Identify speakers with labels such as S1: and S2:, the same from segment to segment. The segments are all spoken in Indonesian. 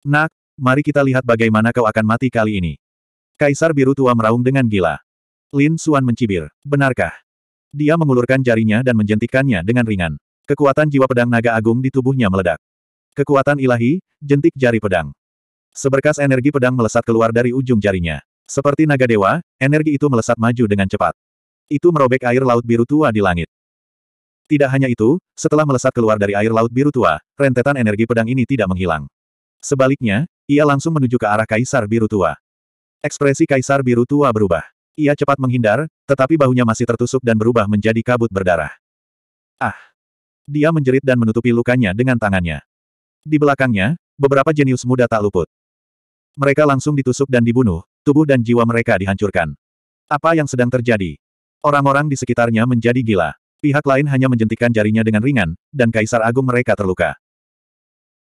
S1: Nak, mari kita lihat bagaimana kau akan mati kali ini. Kaisar biru tua meraung dengan gila. Lin Suan mencibir. Benarkah? Dia mengulurkan jarinya dan menjentikannya dengan ringan. Kekuatan jiwa pedang naga agung di tubuhnya meledak. Kekuatan ilahi, jentik jari pedang. Seberkas energi pedang melesat keluar dari ujung jarinya. Seperti naga dewa, energi itu melesat maju dengan cepat. Itu merobek air laut biru tua di langit. Tidak hanya itu, setelah melesat keluar dari air laut biru tua, rentetan energi pedang ini tidak menghilang. Sebaliknya, ia langsung menuju ke arah Kaisar Biru Tua. Ekspresi Kaisar Biru Tua berubah. Ia cepat menghindar, tetapi bahunya masih tertusuk dan berubah menjadi kabut berdarah. Ah! Dia menjerit dan menutupi lukanya dengan tangannya. Di belakangnya, beberapa jenius muda tak luput. Mereka langsung ditusuk dan dibunuh, tubuh dan jiwa mereka dihancurkan. Apa yang sedang terjadi? Orang-orang di sekitarnya menjadi gila. Pihak lain hanya menjentikan jarinya dengan ringan, dan Kaisar Agung mereka terluka.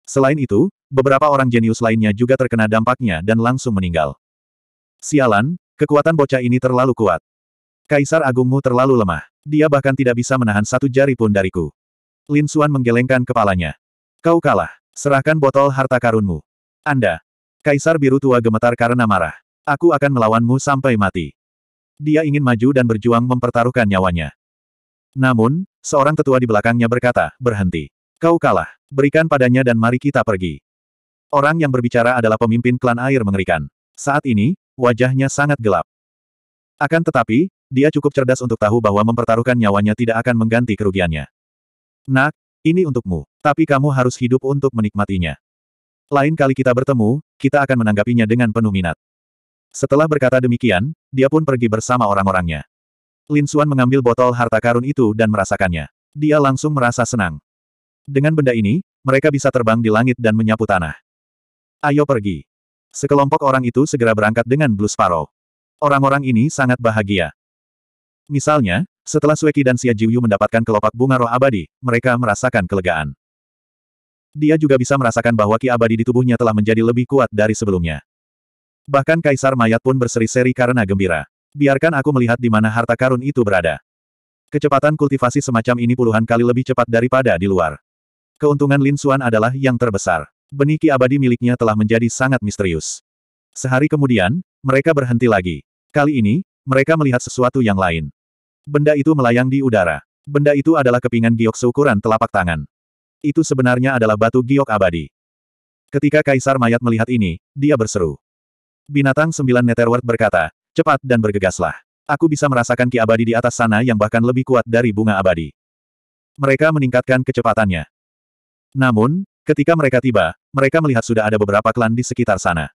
S1: Selain itu, beberapa orang jenius lainnya juga terkena dampaknya dan langsung meninggal. Sialan, kekuatan bocah ini terlalu kuat. Kaisar Agungmu terlalu lemah. Dia bahkan tidak bisa menahan satu jari pun dariku. Lin Xuan menggelengkan kepalanya. Kau kalah. Serahkan botol harta karunmu. Anda. Kaisar Biru Tua gemetar karena marah. Aku akan melawanmu sampai mati. Dia ingin maju dan berjuang mempertaruhkan nyawanya. Namun, seorang tetua di belakangnya berkata, berhenti. Kau kalah. Berikan padanya dan mari kita pergi. Orang yang berbicara adalah pemimpin klan air mengerikan. Saat ini, wajahnya sangat gelap. Akan tetapi, dia cukup cerdas untuk tahu bahwa mempertaruhkan nyawanya tidak akan mengganti kerugiannya. Nak, ini untukmu, tapi kamu harus hidup untuk menikmatinya. Lain kali kita bertemu, kita akan menanggapinya dengan penuh minat. Setelah berkata demikian, dia pun pergi bersama orang-orangnya. Lin Xuan mengambil botol harta karun itu dan merasakannya. Dia langsung merasa senang. Dengan benda ini, mereka bisa terbang di langit dan menyapu tanah. Ayo pergi. Sekelompok orang itu segera berangkat dengan Blue Sparrow. Orang-orang ini sangat bahagia. Misalnya, setelah Sueki dan Xia Jiuyu mendapatkan kelopak bunga roh abadi, mereka merasakan kelegaan. Dia juga bisa merasakan bahwa ki abadi di tubuhnya telah menjadi lebih kuat dari sebelumnya. Bahkan kaisar mayat pun berseri-seri karena gembira. Biarkan aku melihat di mana harta karun itu berada. Kecepatan kultivasi semacam ini puluhan kali lebih cepat daripada di luar. Keuntungan Lin Xuan adalah yang terbesar. Benih ki abadi miliknya telah menjadi sangat misterius. Sehari kemudian, mereka berhenti lagi. Kali ini, mereka melihat sesuatu yang lain. Benda itu melayang di udara. Benda itu adalah kepingan giok seukuran telapak tangan. Itu sebenarnya adalah batu giok abadi. Ketika Kaisar Mayat melihat ini, dia berseru. Binatang sembilan Netherworld berkata, cepat dan bergegaslah. Aku bisa merasakan ki abadi di atas sana yang bahkan lebih kuat dari bunga abadi. Mereka meningkatkan kecepatannya. Namun, ketika mereka tiba, mereka melihat sudah ada beberapa klan di sekitar sana.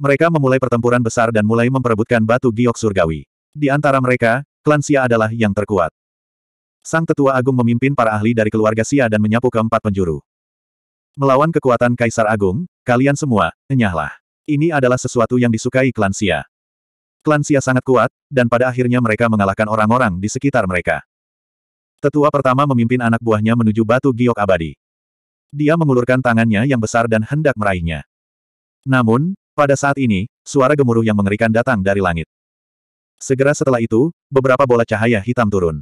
S1: Mereka memulai pertempuran besar dan mulai memperebutkan batu giok surgawi. Di antara mereka, klan Sia adalah yang terkuat. Sang Tetua Agung memimpin para ahli dari keluarga Sia dan menyapu keempat penjuru. Melawan kekuatan Kaisar Agung, kalian semua, enyahlah. Ini adalah sesuatu yang disukai klan Sia. Klan Sia sangat kuat, dan pada akhirnya mereka mengalahkan orang-orang di sekitar mereka. Tetua pertama memimpin anak buahnya menuju batu giok abadi. Dia mengulurkan tangannya yang besar dan hendak meraihnya. Namun, pada saat ini, suara gemuruh yang mengerikan datang dari langit. Segera setelah itu, beberapa bola cahaya hitam turun.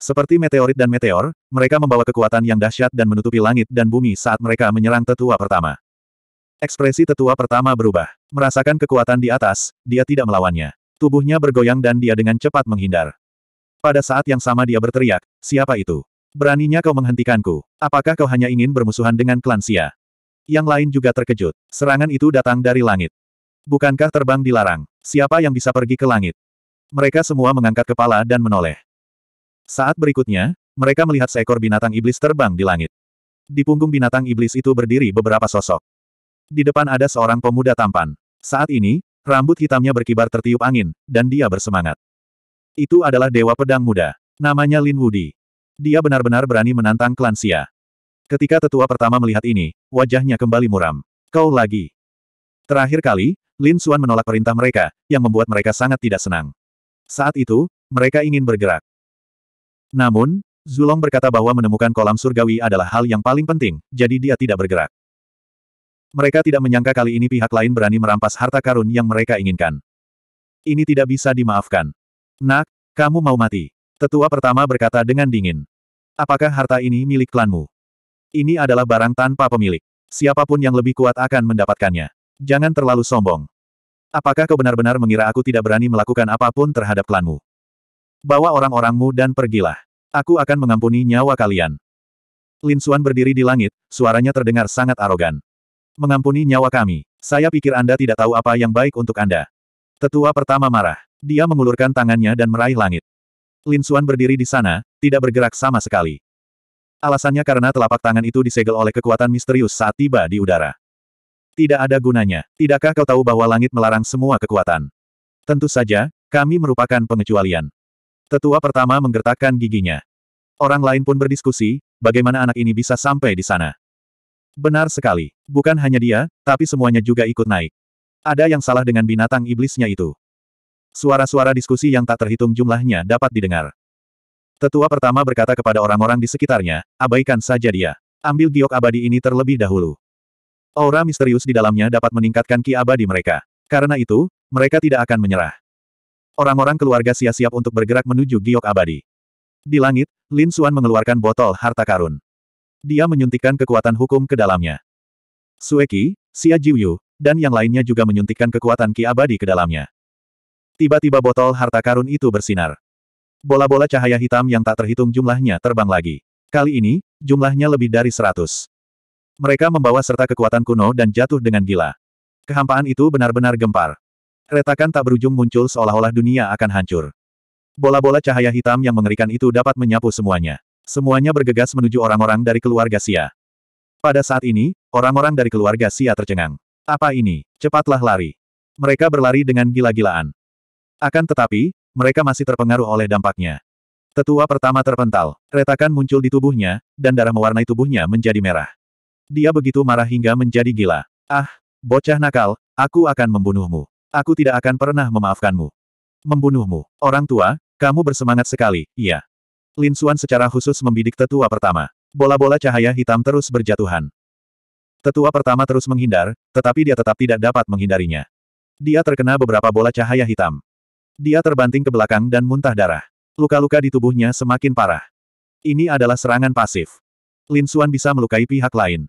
S1: Seperti meteorit dan meteor, mereka membawa kekuatan yang dahsyat dan menutupi langit dan bumi saat mereka menyerang tetua pertama. Ekspresi tetua pertama berubah. Merasakan kekuatan di atas, dia tidak melawannya. Tubuhnya bergoyang dan dia dengan cepat menghindar. Pada saat yang sama dia berteriak, siapa itu? Beraninya kau menghentikanku. Apakah kau hanya ingin bermusuhan dengan klan Sia? Yang lain juga terkejut. Serangan itu datang dari langit. Bukankah terbang dilarang? Siapa yang bisa pergi ke langit? Mereka semua mengangkat kepala dan menoleh. Saat berikutnya, mereka melihat seekor binatang iblis terbang di langit. Di punggung binatang iblis itu berdiri beberapa sosok. Di depan ada seorang pemuda tampan. Saat ini, rambut hitamnya berkibar tertiup angin, dan dia bersemangat. Itu adalah Dewa Pedang Muda. Namanya Lin Wudi. Dia benar-benar berani menantang klan Xia. Ketika tetua pertama melihat ini, wajahnya kembali muram. Kau lagi. Terakhir kali, Lin Xuan menolak perintah mereka, yang membuat mereka sangat tidak senang. Saat itu, mereka ingin bergerak. Namun, Zulong berkata bahwa menemukan kolam surgawi adalah hal yang paling penting, jadi dia tidak bergerak. Mereka tidak menyangka kali ini pihak lain berani merampas harta karun yang mereka inginkan. Ini tidak bisa dimaafkan. Nak, kamu mau mati. Tetua pertama berkata dengan dingin. Apakah harta ini milik klanmu? Ini adalah barang tanpa pemilik. Siapapun yang lebih kuat akan mendapatkannya. Jangan terlalu sombong. Apakah kau benar-benar mengira aku tidak berani melakukan apapun terhadap klanmu? Bawa orang-orangmu dan pergilah. Aku akan mengampuni nyawa kalian. Lin Xuan berdiri di langit, suaranya terdengar sangat arogan. Mengampuni nyawa kami. Saya pikir Anda tidak tahu apa yang baik untuk Anda. Tetua pertama marah. Dia mengulurkan tangannya dan meraih langit. Lin Xuan berdiri di sana, tidak bergerak sama sekali. Alasannya karena telapak tangan itu disegel oleh kekuatan misterius saat tiba di udara. Tidak ada gunanya. Tidakkah kau tahu bahwa langit melarang semua kekuatan? Tentu saja, kami merupakan pengecualian. Tetua pertama menggertakkan giginya. Orang lain pun berdiskusi, bagaimana anak ini bisa sampai di sana. Benar sekali. Bukan hanya dia, tapi semuanya juga ikut naik. Ada yang salah dengan binatang iblisnya itu. Suara-suara diskusi yang tak terhitung jumlahnya dapat didengar. Tetua pertama berkata kepada orang-orang di sekitarnya, abaikan saja dia. Ambil giok abadi ini terlebih dahulu. Aura misterius di dalamnya dapat meningkatkan ki abadi mereka. Karena itu, mereka tidak akan menyerah. Orang-orang keluarga siap-siap untuk bergerak menuju giok abadi. Di langit, Lin Suan mengeluarkan botol harta karun. Dia menyuntikkan kekuatan hukum ke dalamnya. Sueki, Xia Jiuyu, dan yang lainnya juga menyuntikkan kekuatan ki abadi ke dalamnya. Tiba-tiba botol harta karun itu bersinar. Bola-bola cahaya hitam yang tak terhitung jumlahnya terbang lagi. Kali ini, jumlahnya lebih dari seratus. Mereka membawa serta kekuatan kuno dan jatuh dengan gila. Kehampaan itu benar-benar gempar. Retakan tak berujung muncul seolah-olah dunia akan hancur. Bola-bola cahaya hitam yang mengerikan itu dapat menyapu semuanya. Semuanya bergegas menuju orang-orang dari keluarga Sia. Pada saat ini, orang-orang dari keluarga Sia tercengang. Apa ini? Cepatlah lari. Mereka berlari dengan gila-gilaan. Akan tetapi, mereka masih terpengaruh oleh dampaknya. Tetua pertama terpental, retakan muncul di tubuhnya, dan darah mewarnai tubuhnya menjadi merah. Dia begitu marah hingga menjadi gila. Ah, bocah nakal, aku akan membunuhmu. Aku tidak akan pernah memaafkanmu. Membunuhmu, orang tua, kamu bersemangat sekali, iya. Lin Xuan secara khusus membidik tetua pertama. Bola-bola cahaya hitam terus berjatuhan. Tetua pertama terus menghindar, tetapi dia tetap tidak dapat menghindarinya. Dia terkena beberapa bola cahaya hitam. Dia terbanting ke belakang dan muntah darah. Luka-luka di tubuhnya semakin parah. Ini adalah serangan pasif. Lin Xuan bisa melukai pihak lain.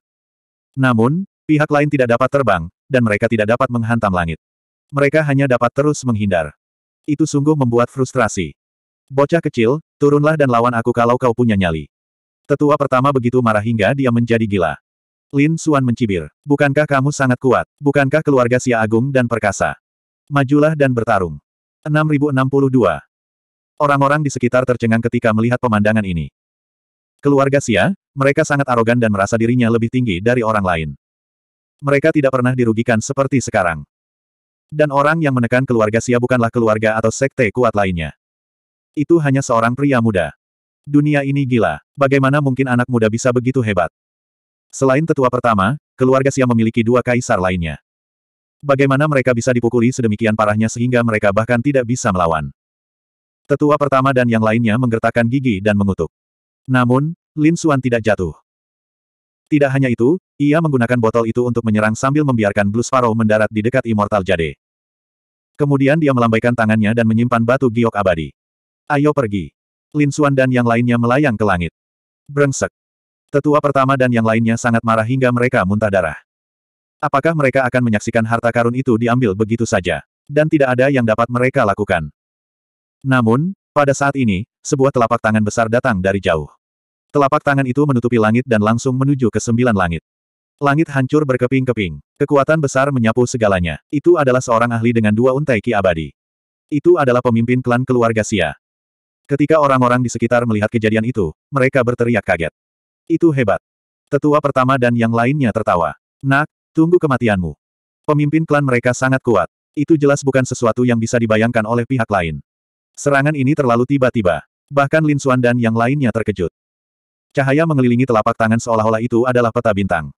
S1: Namun, pihak lain tidak dapat terbang, dan mereka tidak dapat menghantam langit. Mereka hanya dapat terus menghindar. Itu sungguh membuat frustrasi. Bocah kecil, turunlah dan lawan aku kalau kau punya nyali. Tetua pertama begitu marah hingga dia menjadi gila. Lin Xuan mencibir. Bukankah kamu sangat kuat? Bukankah keluarga Sia Agung dan perkasa? Majulah dan bertarung. 6062. Orang-orang di sekitar tercengang ketika melihat pemandangan ini. Keluarga Sia, mereka sangat arogan dan merasa dirinya lebih tinggi dari orang lain. Mereka tidak pernah dirugikan seperti sekarang. Dan orang yang menekan keluarga Sia bukanlah keluarga atau sekte kuat lainnya. Itu hanya seorang pria muda. Dunia ini gila. Bagaimana mungkin anak muda bisa begitu hebat? Selain tetua pertama, keluarga Sia memiliki dua kaisar lainnya. Bagaimana mereka bisa dipukuli sedemikian parahnya sehingga mereka bahkan tidak bisa melawan. Tetua pertama dan yang lainnya menggertakkan gigi dan mengutuk. Namun, Lin Xuan tidak jatuh. Tidak hanya itu, ia menggunakan botol itu untuk menyerang sambil membiarkan Blue Sparrow mendarat di dekat Immortal Jade. Kemudian dia melambaikan tangannya dan menyimpan batu giok abadi. Ayo pergi. Lin Xuan dan yang lainnya melayang ke langit. Brengsek. Tetua pertama dan yang lainnya sangat marah hingga mereka muntah darah. Apakah mereka akan menyaksikan harta karun itu diambil begitu saja? Dan tidak ada yang dapat mereka lakukan. Namun, pada saat ini, sebuah telapak tangan besar datang dari jauh. Telapak tangan itu menutupi langit dan langsung menuju ke sembilan langit. Langit hancur berkeping-keping. Kekuatan besar menyapu segalanya. Itu adalah seorang ahli dengan dua untai ki abadi. Itu adalah pemimpin klan keluarga Sia. Ketika orang-orang di sekitar melihat kejadian itu, mereka berteriak kaget. Itu hebat. Tetua pertama dan yang lainnya tertawa. Nak, Tunggu kematianmu. Pemimpin klan mereka sangat kuat. Itu jelas bukan sesuatu yang bisa dibayangkan oleh pihak lain. Serangan ini terlalu tiba-tiba. Bahkan Lin Suan dan yang lainnya terkejut. Cahaya mengelilingi telapak tangan seolah-olah itu adalah peta bintang.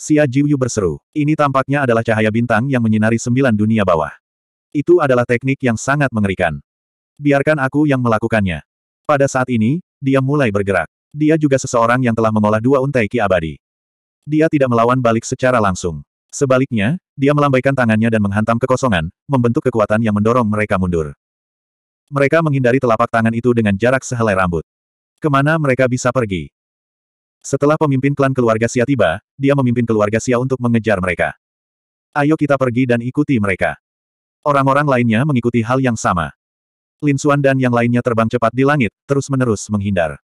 S1: Xia Jiuyu berseru, ini tampaknya adalah cahaya bintang yang menyinari sembilan dunia bawah. Itu adalah teknik yang sangat mengerikan. Biarkan aku yang melakukannya. Pada saat ini, dia mulai bergerak. Dia juga seseorang yang telah mengolah dua untai ki abadi. Dia tidak melawan balik secara langsung. Sebaliknya, dia melambaikan tangannya dan menghantam kekosongan, membentuk kekuatan yang mendorong mereka mundur. Mereka menghindari telapak tangan itu dengan jarak sehelai rambut. Kemana mereka bisa pergi? Setelah pemimpin klan keluarga Sia tiba, dia memimpin keluarga Sia untuk mengejar mereka. Ayo kita pergi dan ikuti mereka. Orang-orang lainnya mengikuti hal yang sama. Lin Xuan dan yang lainnya terbang cepat di langit, terus-menerus menghindar.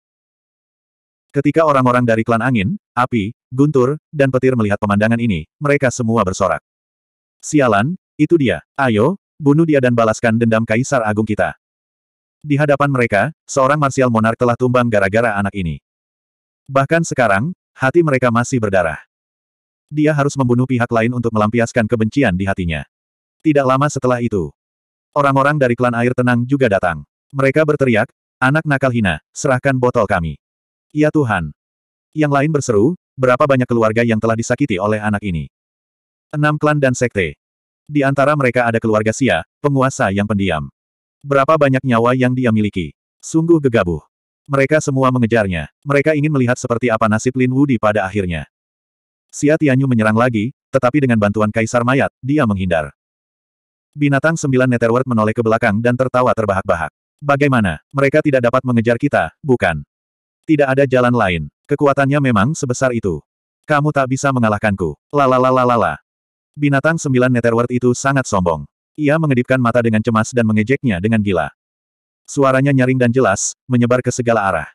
S1: Ketika orang-orang dari klan angin, api, guntur, dan petir melihat pemandangan ini, mereka semua bersorak. Sialan, itu dia. Ayo, bunuh dia dan balaskan dendam Kaisar Agung kita. Di hadapan mereka, seorang marsial monark telah tumbang gara-gara anak ini. Bahkan sekarang, hati mereka masih berdarah. Dia harus membunuh pihak lain untuk melampiaskan kebencian di hatinya. Tidak lama setelah itu, orang-orang dari klan air tenang juga datang. Mereka berteriak, anak nakal hina, serahkan botol kami. Ya Tuhan. Yang lain berseru, berapa banyak keluarga yang telah disakiti oleh anak ini. Enam klan dan sekte. Di antara mereka ada keluarga Sia, penguasa yang pendiam. Berapa banyak nyawa yang dia miliki. Sungguh gegabah. Mereka semua mengejarnya. Mereka ingin melihat seperti apa nasib Lin Wudi pada akhirnya. Sia Tianyu menyerang lagi, tetapi dengan bantuan Kaisar Mayat, dia menghindar. Binatang sembilan Netherworld menoleh ke belakang dan tertawa terbahak-bahak. Bagaimana? Mereka tidak dapat mengejar kita, bukan? Tidak ada jalan lain. Kekuatannya memang sebesar itu. Kamu tak bisa mengalahkanku. Lalalalalala. Binatang sembilan Netherworld itu sangat sombong. Ia mengedipkan mata dengan cemas dan mengejeknya dengan gila. Suaranya nyaring dan jelas, menyebar ke segala arah.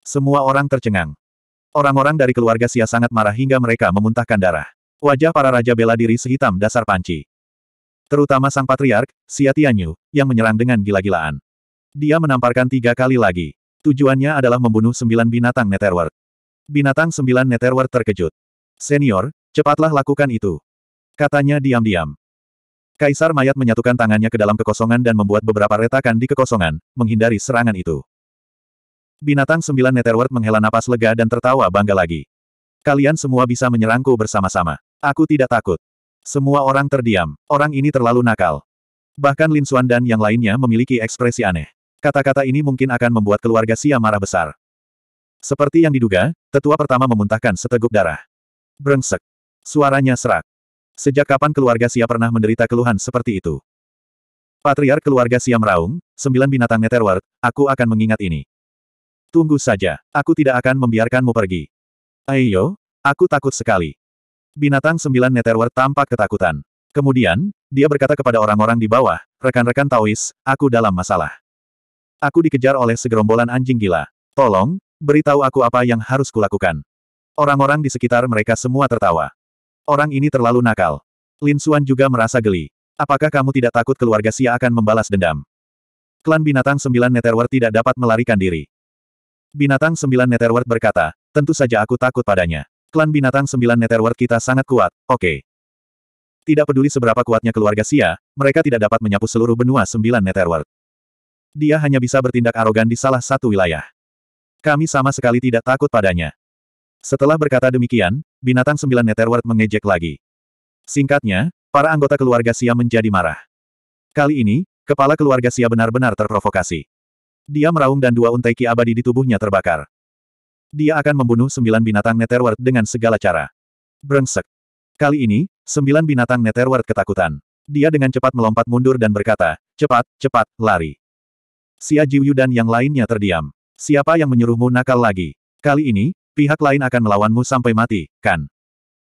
S1: Semua orang tercengang. Orang-orang dari keluarga Sia sangat marah hingga mereka memuntahkan darah. Wajah para raja bela diri sehitam dasar panci. Terutama sang patriark, Sia Tianyu, yang menyerang dengan gila-gilaan. Dia menamparkan tiga kali lagi. Tujuannya adalah membunuh sembilan binatang Netherworld. Binatang sembilan Netherworld terkejut. Senior, cepatlah lakukan itu. Katanya diam-diam. Kaisar mayat menyatukan tangannya ke dalam kekosongan dan membuat beberapa retakan di kekosongan, menghindari serangan itu. Binatang sembilan Netherworld menghela napas lega dan tertawa bangga lagi. Kalian semua bisa menyerangku bersama-sama. Aku tidak takut. Semua orang terdiam. Orang ini terlalu nakal. Bahkan Lin Suan dan yang lainnya memiliki ekspresi aneh. Kata-kata ini mungkin akan membuat keluarga Xia marah besar. Seperti yang diduga, tetua pertama memuntahkan seteguk darah. Brengsek. Suaranya serak. Sejak kapan keluarga Xia pernah menderita keluhan seperti itu? Patriar keluarga Xia meraung, sembilan binatang Netherworld, aku akan mengingat ini. Tunggu saja, aku tidak akan membiarkanmu pergi. Ayo, aku takut sekali. Binatang sembilan Netherworld tampak ketakutan. Kemudian, dia berkata kepada orang-orang di bawah, rekan-rekan Taois, aku dalam masalah. Aku dikejar oleh segerombolan anjing gila. Tolong, beritahu aku apa yang harus kulakukan. Orang-orang di sekitar mereka semua tertawa. Orang ini terlalu nakal. Lin Xuan juga merasa geli. Apakah kamu tidak takut keluarga Sia akan membalas dendam? Klan binatang sembilan Netherworld tidak dapat melarikan diri. Binatang sembilan Netherworld berkata, tentu saja aku takut padanya. Klan binatang sembilan Netherworld kita sangat kuat, oke. Okay. Tidak peduli seberapa kuatnya keluarga Sia, mereka tidak dapat menyapu seluruh benua sembilan Netherworld. Dia hanya bisa bertindak arogan di salah satu wilayah. Kami sama sekali tidak takut padanya. Setelah berkata demikian, binatang sembilan Netherworld mengejek lagi. Singkatnya, para anggota keluarga Sia menjadi marah. Kali ini, kepala keluarga Sia benar-benar terprovokasi. Dia meraung dan dua untaiki abadi di tubuhnya terbakar. Dia akan membunuh sembilan binatang Netherworld dengan segala cara. Brengsek. Kali ini, sembilan binatang Netherworld ketakutan. Dia dengan cepat melompat mundur dan berkata, cepat, cepat, lari. Xia Jiuyu dan yang lainnya terdiam. Siapa yang menyuruhmu nakal lagi? Kali ini, pihak lain akan melawanmu sampai mati, kan?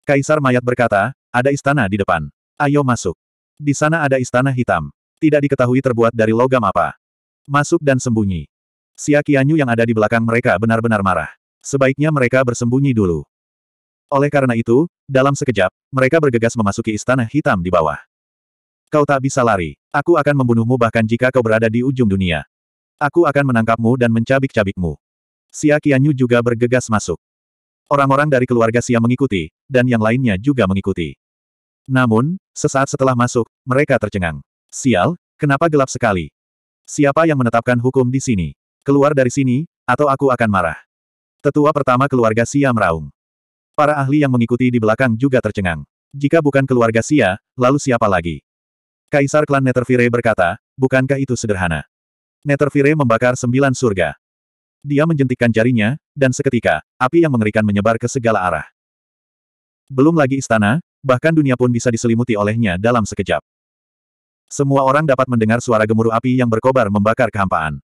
S1: Kaisar Mayat berkata, ada istana di depan. Ayo masuk. Di sana ada istana hitam. Tidak diketahui terbuat dari logam apa. Masuk dan sembunyi. Xia Qianyu yang ada di belakang mereka benar-benar marah. Sebaiknya mereka bersembunyi dulu. Oleh karena itu, dalam sekejap, mereka bergegas memasuki istana hitam di bawah. Kau tak bisa lari. Aku akan membunuhmu bahkan jika kau berada di ujung dunia. Aku akan menangkapmu dan mencabik-cabikmu. Xia Qianyu juga bergegas masuk. Orang-orang dari keluarga Xia mengikuti, dan yang lainnya juga mengikuti. Namun, sesaat setelah masuk, mereka tercengang. Sial, kenapa gelap sekali? Siapa yang menetapkan hukum di sini? Keluar dari sini, atau aku akan marah. Tetua pertama keluarga Xia meraung. Para ahli yang mengikuti di belakang juga tercengang. Jika bukan keluarga Xia, lalu siapa lagi? Kaisar klan Netherfire berkata, bukankah itu sederhana? Netherfire membakar sembilan surga. Dia menjentikkan jarinya, dan seketika, api yang mengerikan menyebar ke segala arah. Belum lagi istana, bahkan dunia pun bisa diselimuti olehnya dalam sekejap. Semua orang dapat mendengar suara gemuruh api yang berkobar membakar kehampaan.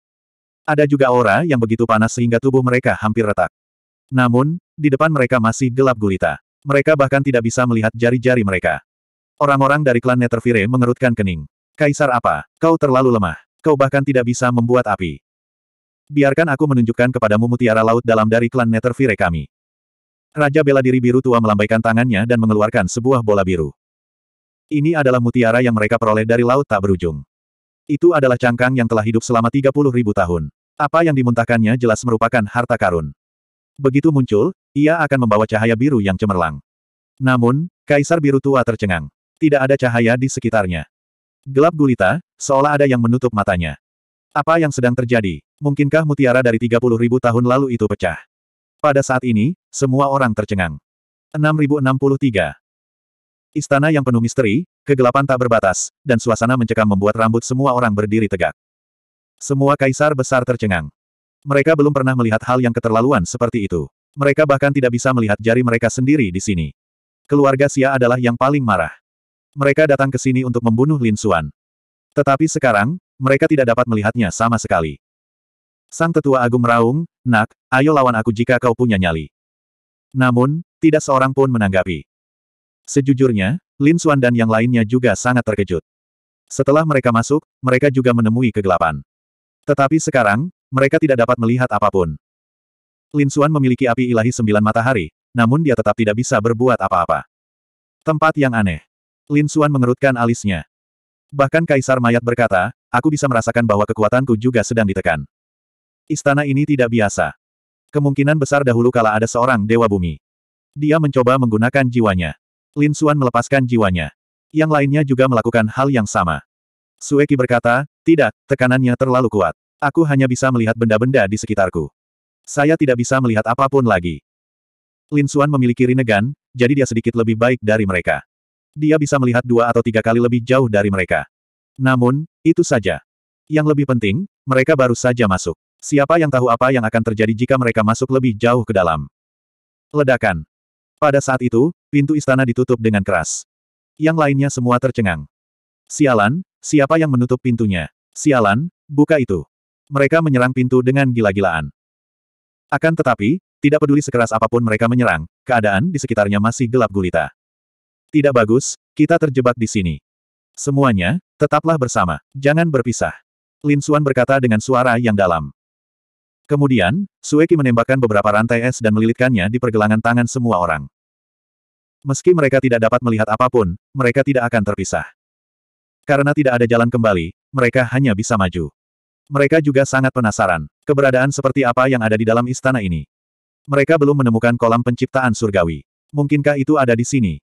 S1: Ada juga aura yang begitu panas sehingga tubuh mereka hampir retak. Namun, di depan mereka masih gelap gulita. Mereka bahkan tidak bisa melihat jari-jari mereka. Orang-orang dari klan Netherfire mengerutkan kening. Kaisar apa? Kau terlalu lemah. Kau bahkan tidak bisa membuat api. Biarkan aku menunjukkan kepadamu mutiara laut dalam dari klan Netherfire kami. Raja bela diri biru tua melambaikan tangannya dan mengeluarkan sebuah bola biru. Ini adalah mutiara yang mereka peroleh dari laut tak berujung. Itu adalah cangkang yang telah hidup selama 30 ribu tahun. Apa yang dimuntahkannya jelas merupakan harta karun. Begitu muncul, ia akan membawa cahaya biru yang cemerlang. Namun, Kaisar Biru Tua tercengang. Tidak ada cahaya di sekitarnya. Gelap gulita, Seolah ada yang menutup matanya. Apa yang sedang terjadi? Mungkinkah mutiara dari 30 ribu tahun lalu itu pecah? Pada saat ini, semua orang tercengang. 6063 Istana yang penuh misteri, kegelapan tak berbatas, dan suasana mencekam membuat rambut semua orang berdiri tegak. Semua kaisar besar tercengang. Mereka belum pernah melihat hal yang keterlaluan seperti itu. Mereka bahkan tidak bisa melihat jari mereka sendiri di sini. Keluarga Xia adalah yang paling marah. Mereka datang ke sini untuk membunuh Lin Xuan, tetapi sekarang, mereka tidak dapat melihatnya sama sekali. Sang Tetua Agung meraung, Nak, ayo lawan aku jika kau punya nyali. Namun, tidak seorang pun menanggapi. Sejujurnya, Lin Xuan dan yang lainnya juga sangat terkejut. Setelah mereka masuk, mereka juga menemui kegelapan. Tetapi sekarang, mereka tidak dapat melihat apapun. Lin Xuan memiliki api ilahi sembilan matahari, namun dia tetap tidak bisa berbuat apa-apa. Tempat yang aneh. Lin Xuan mengerutkan alisnya. Bahkan Kaisar Mayat berkata, aku bisa merasakan bahwa kekuatanku juga sedang ditekan. Istana ini tidak biasa. Kemungkinan besar dahulu kala ada seorang Dewa Bumi. Dia mencoba menggunakan jiwanya. Lin Suan melepaskan jiwanya. Yang lainnya juga melakukan hal yang sama. Sueki berkata, tidak, tekanannya terlalu kuat. Aku hanya bisa melihat benda-benda di sekitarku. Saya tidak bisa melihat apapun lagi. Lin Suan memiliki rinnegan, jadi dia sedikit lebih baik dari mereka. Dia bisa melihat dua atau tiga kali lebih jauh dari mereka. Namun, itu saja. Yang lebih penting, mereka baru saja masuk. Siapa yang tahu apa yang akan terjadi jika mereka masuk lebih jauh ke dalam? Ledakan. Pada saat itu, pintu istana ditutup dengan keras. Yang lainnya semua tercengang. Sialan, siapa yang menutup pintunya? Sialan, buka itu. Mereka menyerang pintu dengan gila-gilaan. Akan tetapi, tidak peduli sekeras apapun mereka menyerang, keadaan di sekitarnya masih gelap gulita. Tidak bagus, kita terjebak di sini. Semuanya, tetaplah bersama. Jangan berpisah. Lin Suan berkata dengan suara yang dalam. Kemudian, Sueki menembakkan beberapa rantai es dan melilitkannya di pergelangan tangan semua orang. Meski mereka tidak dapat melihat apapun, mereka tidak akan terpisah. Karena tidak ada jalan kembali, mereka hanya bisa maju. Mereka juga sangat penasaran, keberadaan seperti apa yang ada di dalam istana ini. Mereka belum menemukan kolam penciptaan surgawi. Mungkinkah itu ada di sini?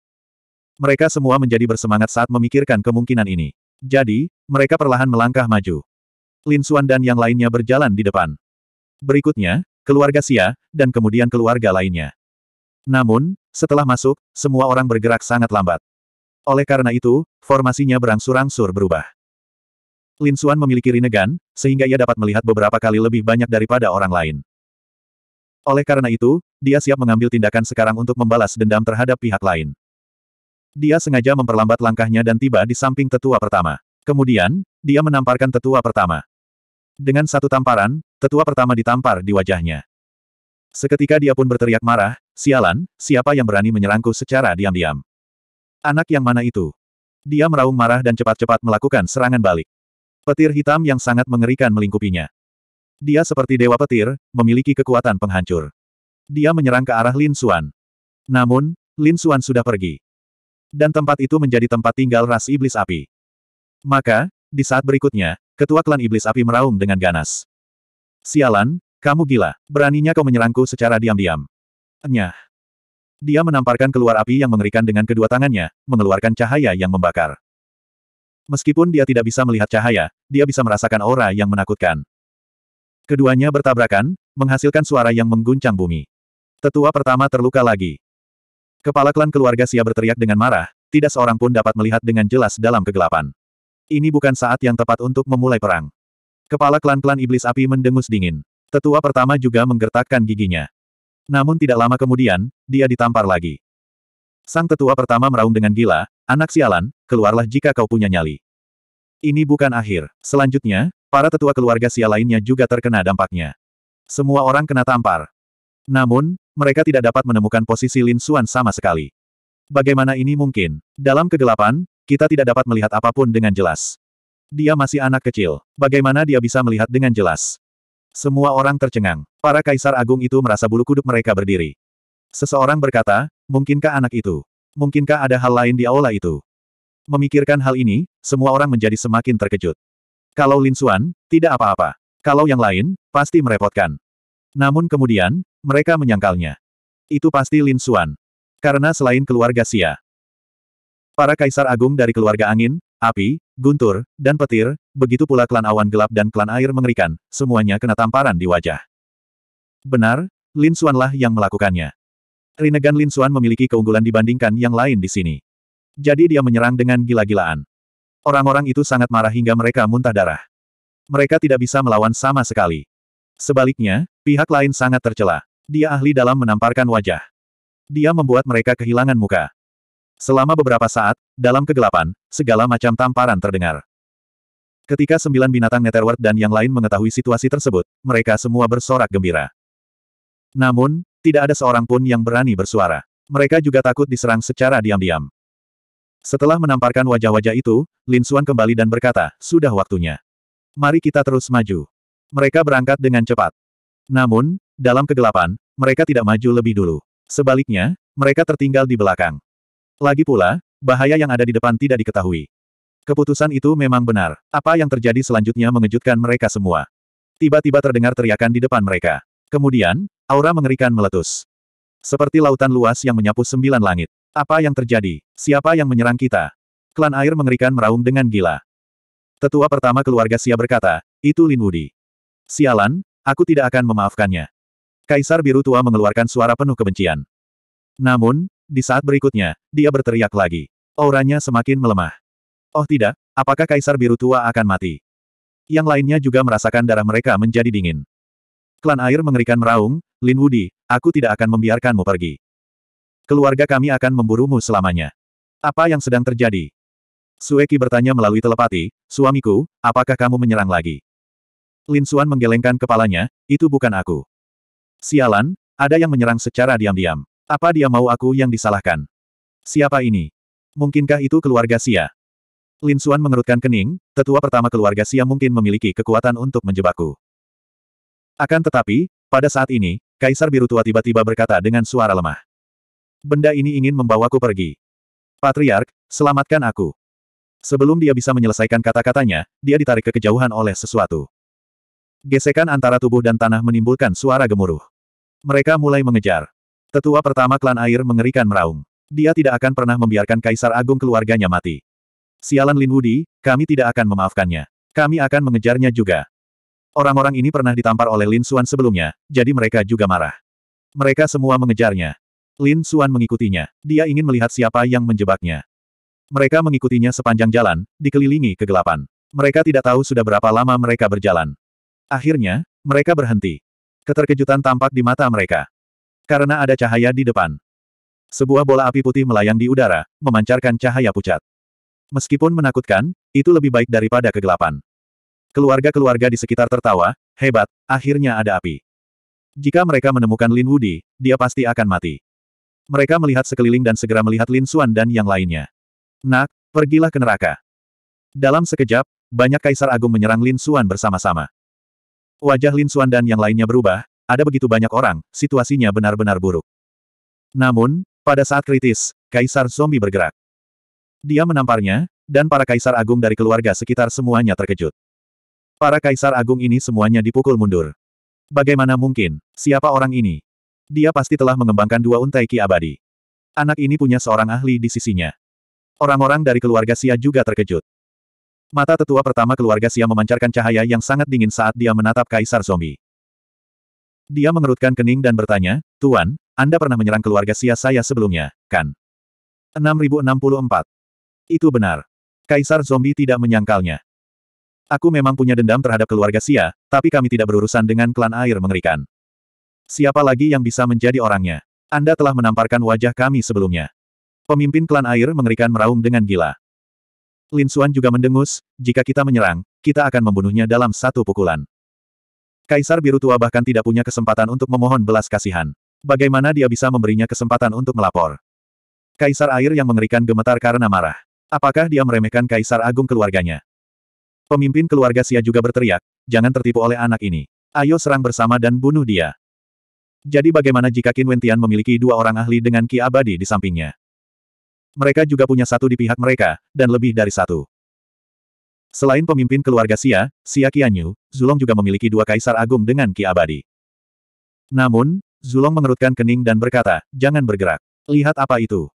S1: Mereka semua menjadi bersemangat saat memikirkan kemungkinan ini. Jadi, mereka perlahan melangkah maju. Lin Xuan dan yang lainnya berjalan di depan. Berikutnya, keluarga Xia, dan kemudian keluarga lainnya. Namun, setelah masuk, semua orang bergerak sangat lambat. Oleh karena itu, formasinya berangsur-angsur berubah. Lin Xuan memiliki Rinnegan, sehingga ia dapat melihat beberapa kali lebih banyak daripada orang lain. Oleh karena itu, dia siap mengambil tindakan sekarang untuk membalas dendam terhadap pihak lain. Dia sengaja memperlambat langkahnya dan tiba di samping tetua pertama. Kemudian, dia menamparkan tetua pertama. Dengan satu tamparan, tetua pertama ditampar di wajahnya. Seketika dia pun berteriak marah, sialan, siapa yang berani menyerangku secara diam-diam. Anak yang mana itu? Dia meraung marah dan cepat-cepat melakukan serangan balik. Petir hitam yang sangat mengerikan melingkupinya. Dia seperti dewa petir, memiliki kekuatan penghancur. Dia menyerang ke arah Lin Suan. Namun, Lin Suan sudah pergi dan tempat itu menjadi tempat tinggal ras iblis api. Maka, di saat berikutnya, ketua klan iblis api meraung dengan ganas. Sialan, kamu gila, beraninya kau menyerangku secara diam-diam. Nyah. Dia menamparkan keluar api yang mengerikan dengan kedua tangannya, mengeluarkan cahaya yang membakar. Meskipun dia tidak bisa melihat cahaya, dia bisa merasakan aura yang menakutkan. Keduanya bertabrakan, menghasilkan suara yang mengguncang bumi. Tetua pertama terluka lagi. Kepala klan keluarga Sia berteriak dengan marah, tidak seorang pun dapat melihat dengan jelas dalam kegelapan. Ini bukan saat yang tepat untuk memulai perang. Kepala klan-klan iblis api mendengus dingin. Tetua pertama juga menggertakkan giginya. Namun tidak lama kemudian, dia ditampar lagi. Sang tetua pertama meraung dengan gila, anak sialan, keluarlah jika kau punya nyali. Ini bukan akhir. Selanjutnya, para tetua keluarga sial lainnya juga terkena dampaknya. Semua orang kena tampar. Namun, mereka tidak dapat menemukan posisi Lin Xuan sama sekali. Bagaimana ini mungkin? Dalam kegelapan, kita tidak dapat melihat apapun dengan jelas. Dia masih anak kecil. Bagaimana dia bisa melihat dengan jelas? Semua orang tercengang. Para kaisar agung itu merasa bulu kuduk mereka berdiri. Seseorang berkata, mungkinkah anak itu? Mungkinkah ada hal lain di aula itu? Memikirkan hal ini, semua orang menjadi semakin terkejut. Kalau Lin Xuan, tidak apa-apa. Kalau yang lain, pasti merepotkan. Namun kemudian, mereka menyangkalnya. Itu pasti Lin Xuan. Karena selain keluarga Xia, para kaisar agung dari keluarga angin, api, guntur, dan petir, begitu pula klan awan gelap dan klan air mengerikan, semuanya kena tamparan di wajah. Benar, Lin Xuanlah yang melakukannya. Rinnegan Lin Xuan memiliki keunggulan dibandingkan yang lain di sini. Jadi dia menyerang dengan gila-gilaan. Orang-orang itu sangat marah hingga mereka muntah darah. Mereka tidak bisa melawan sama sekali. Sebaliknya, pihak lain sangat tercela. Dia ahli dalam menamparkan wajah. Dia membuat mereka kehilangan muka. Selama beberapa saat, dalam kegelapan, segala macam tamparan terdengar. Ketika sembilan binatang Netherworld dan yang lain mengetahui situasi tersebut, mereka semua bersorak gembira. Namun, tidak ada seorang pun yang berani bersuara. Mereka juga takut diserang secara diam-diam. Setelah menamparkan wajah-wajah itu, Lin Xuan kembali dan berkata, sudah waktunya. Mari kita terus maju. Mereka berangkat dengan cepat. Namun, dalam kegelapan, mereka tidak maju lebih dulu. Sebaliknya, mereka tertinggal di belakang. Lagi pula, bahaya yang ada di depan tidak diketahui. Keputusan itu memang benar. Apa yang terjadi selanjutnya mengejutkan mereka semua. Tiba-tiba terdengar teriakan di depan mereka. Kemudian, aura mengerikan meletus. Seperti lautan luas yang menyapu sembilan langit. Apa yang terjadi? Siapa yang menyerang kita? Klan air mengerikan meraung dengan gila. Tetua pertama keluarga Sia berkata, itu Lin Wudi. Sialan, aku tidak akan memaafkannya. Kaisar Biru Tua mengeluarkan suara penuh kebencian. Namun, di saat berikutnya, dia berteriak lagi. Auranya semakin melemah. Oh tidak, apakah Kaisar Biru Tua akan mati? Yang lainnya juga merasakan darah mereka menjadi dingin. Klan air mengerikan meraung, Lin Wudi, aku tidak akan membiarkanmu pergi. Keluarga kami akan memburumu selamanya. Apa yang sedang terjadi? Sueki bertanya melalui telepati, suamiku, apakah kamu menyerang lagi? Lin Suan menggelengkan kepalanya, itu bukan aku. Sialan, ada yang menyerang secara diam-diam. Apa dia mau aku yang disalahkan? Siapa ini? Mungkinkah itu keluarga Sia? Lin Suan mengerutkan kening, tetua pertama keluarga Sia mungkin memiliki kekuatan untuk menjebakku. Akan tetapi, pada saat ini, Kaisar Biru Tua tiba-tiba berkata dengan suara lemah. Benda ini ingin membawaku pergi. Patriark, selamatkan aku. Sebelum dia bisa menyelesaikan kata-katanya, dia ditarik ke kejauhan oleh sesuatu. Gesekan antara tubuh dan tanah menimbulkan suara gemuruh. Mereka mulai mengejar. Tetua pertama klan air mengerikan meraung. Dia tidak akan pernah membiarkan Kaisar Agung keluarganya mati. Sialan Lin Wudi, kami tidak akan memaafkannya. Kami akan mengejarnya juga. Orang-orang ini pernah ditampar oleh Lin Xuan sebelumnya, jadi mereka juga marah. Mereka semua mengejarnya. Lin Xuan mengikutinya. Dia ingin melihat siapa yang menjebaknya. Mereka mengikutinya sepanjang jalan, dikelilingi kegelapan. Mereka tidak tahu sudah berapa lama mereka berjalan. Akhirnya, mereka berhenti. Keterkejutan tampak di mata mereka. Karena ada cahaya di depan. Sebuah bola api putih melayang di udara, memancarkan cahaya pucat. Meskipun menakutkan, itu lebih baik daripada kegelapan. Keluarga-keluarga di sekitar tertawa, hebat, akhirnya ada api. Jika mereka menemukan Lin Wudi, dia pasti akan mati. Mereka melihat sekeliling dan segera melihat Lin Xuan dan yang lainnya. Nak, pergilah ke neraka. Dalam sekejap, banyak kaisar agung menyerang Lin Xuan bersama-sama. Wajah Lin Xuan dan yang lainnya berubah, ada begitu banyak orang, situasinya benar-benar buruk. Namun, pada saat kritis, Kaisar Zombie bergerak. Dia menamparnya, dan para Kaisar Agung dari keluarga sekitar semuanya terkejut. Para Kaisar Agung ini semuanya dipukul mundur. Bagaimana mungkin, siapa orang ini? Dia pasti telah mengembangkan dua untai ki abadi. Anak ini punya seorang ahli di sisinya. Orang-orang dari keluarga Sia juga terkejut. Mata tetua pertama keluarga Sia memancarkan cahaya yang sangat dingin saat dia menatap Kaisar Zombie. Dia mengerutkan kening dan bertanya, Tuan, Anda pernah menyerang keluarga Sia saya sebelumnya, kan? 6064. Itu benar. Kaisar Zombie tidak menyangkalnya. Aku memang punya dendam terhadap keluarga Sia, tapi kami tidak berurusan dengan klan air mengerikan. Siapa lagi yang bisa menjadi orangnya? Anda telah menamparkan wajah kami sebelumnya. Pemimpin klan air mengerikan meraung dengan gila. Lin Xuan juga mendengus, jika kita menyerang, kita akan membunuhnya dalam satu pukulan. Kaisar Biru Tua bahkan tidak punya kesempatan untuk memohon belas kasihan. Bagaimana dia bisa memberinya kesempatan untuk melapor? Kaisar Air yang mengerikan gemetar karena marah. Apakah dia meremehkan Kaisar Agung keluarganya? Pemimpin keluarga Sia juga berteriak, jangan tertipu oleh anak ini. Ayo serang bersama dan bunuh dia. Jadi bagaimana jika Qin Wentian memiliki dua orang ahli dengan Ki Abadi di sampingnya? mereka juga punya satu di pihak mereka, dan lebih dari satu. Selain pemimpin keluarga Xia, Xia Qianyu, Zulong juga memiliki dua kaisar agung dengan Ki Abadi. Namun, Zulong mengerutkan kening dan berkata, jangan bergerak. Lihat apa itu.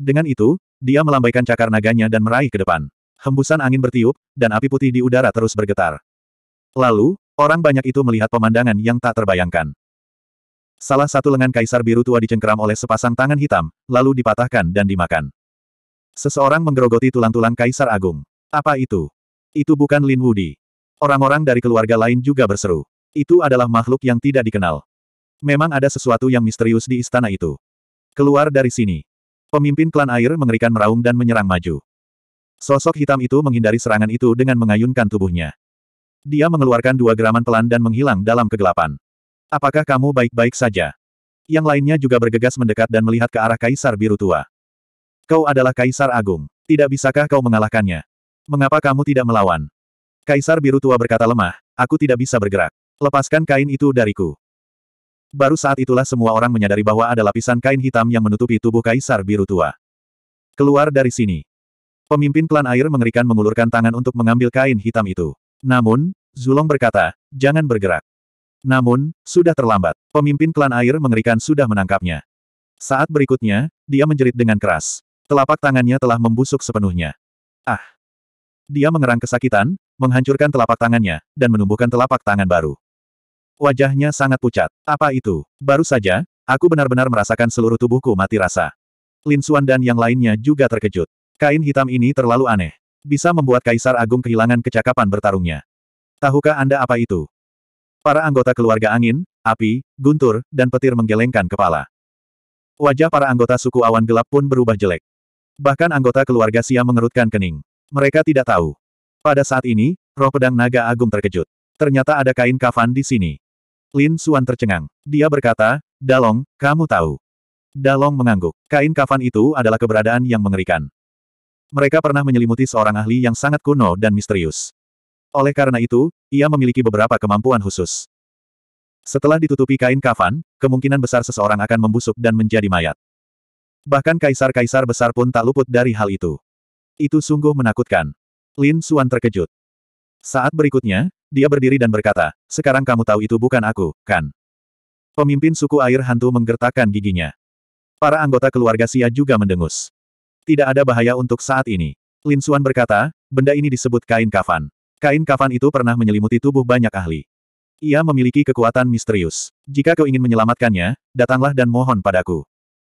S1: Dengan itu, dia melambaikan cakar naganya dan meraih ke depan. Hembusan angin bertiup, dan api putih di udara terus bergetar. Lalu, orang banyak itu melihat pemandangan yang tak terbayangkan. Salah satu lengan kaisar biru tua dicengkeram oleh sepasang tangan hitam, lalu dipatahkan dan dimakan. Seseorang menggerogoti tulang-tulang kaisar agung. Apa itu? Itu bukan Lin Wudi. Orang-orang dari keluarga lain juga berseru. Itu adalah makhluk yang tidak dikenal. Memang ada sesuatu yang misterius di istana itu. Keluar dari sini. Pemimpin klan air mengerikan meraung dan menyerang maju. Sosok hitam itu menghindari serangan itu dengan mengayunkan tubuhnya. Dia mengeluarkan dua geraman pelan dan menghilang dalam kegelapan. Apakah kamu baik-baik saja? Yang lainnya juga bergegas mendekat dan melihat ke arah Kaisar Biru Tua. Kau adalah Kaisar Agung. Tidak bisakah kau mengalahkannya? Mengapa kamu tidak melawan? Kaisar Biru Tua berkata lemah, aku tidak bisa bergerak. Lepaskan kain itu dariku. Baru saat itulah semua orang menyadari bahwa ada lapisan kain hitam yang menutupi tubuh Kaisar Biru Tua. Keluar dari sini. Pemimpin klan air mengerikan mengulurkan tangan untuk mengambil kain hitam itu. Namun, Zulong berkata, jangan bergerak. Namun, sudah terlambat. Pemimpin klan air mengerikan sudah menangkapnya. Saat berikutnya, dia menjerit dengan keras. Telapak tangannya telah membusuk sepenuhnya. Ah! Dia mengerang kesakitan, menghancurkan telapak tangannya, dan menumbuhkan telapak tangan baru. Wajahnya sangat pucat. Apa itu? Baru saja, aku benar-benar merasakan seluruh tubuhku mati rasa. Lin Suan dan yang lainnya juga terkejut. Kain hitam ini terlalu aneh. Bisa membuat Kaisar Agung kehilangan kecakapan bertarungnya. Tahukah Anda apa itu? Para anggota keluarga angin, api, guntur, dan petir menggelengkan kepala. Wajah para anggota suku awan gelap pun berubah jelek. Bahkan anggota keluarga Sia mengerutkan kening. Mereka tidak tahu. Pada saat ini, roh pedang naga agung terkejut. Ternyata ada kain kafan di sini. Lin Suan tercengang. Dia berkata, Dalong, kamu tahu. Dalong mengangguk. Kain kafan itu adalah keberadaan yang mengerikan. Mereka pernah menyelimuti seorang ahli yang sangat kuno dan misterius. Oleh karena itu, ia memiliki beberapa kemampuan khusus. Setelah ditutupi kain kafan, kemungkinan besar seseorang akan membusuk dan menjadi mayat. Bahkan kaisar-kaisar besar pun tak luput dari hal itu. Itu sungguh menakutkan. Lin Suan terkejut. Saat berikutnya, dia berdiri dan berkata, sekarang kamu tahu itu bukan aku, kan? Pemimpin suku air hantu menggertakkan giginya. Para anggota keluarga Sia juga mendengus. Tidak ada bahaya untuk saat ini. Lin Suan berkata, benda ini disebut kain kafan. Kain kafan itu pernah menyelimuti tubuh banyak ahli. Ia memiliki kekuatan misterius. Jika kau ingin menyelamatkannya, datanglah dan mohon padaku.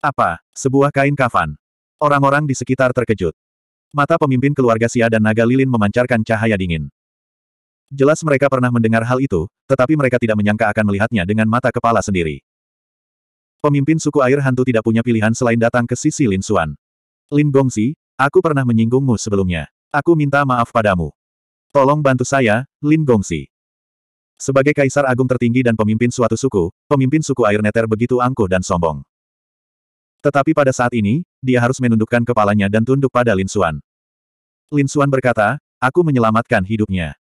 S1: Apa? Sebuah kain kafan. Orang-orang di sekitar terkejut. Mata pemimpin keluarga Sia dan Naga Lilin memancarkan cahaya dingin. Jelas mereka pernah mendengar hal itu, tetapi mereka tidak menyangka akan melihatnya dengan mata kepala sendiri. Pemimpin suku air hantu tidak punya pilihan selain datang ke sisi Lin Suan. Lin Gongsi, aku pernah menyinggungmu sebelumnya. Aku minta maaf padamu. Tolong bantu saya, Lin Gongsi. Sebagai kaisar agung tertinggi dan pemimpin suatu suku, pemimpin suku air neter begitu angkuh dan sombong. Tetapi pada saat ini, dia harus menundukkan kepalanya dan tunduk pada Lin Xuan. Lin Xuan berkata, aku menyelamatkan hidupnya.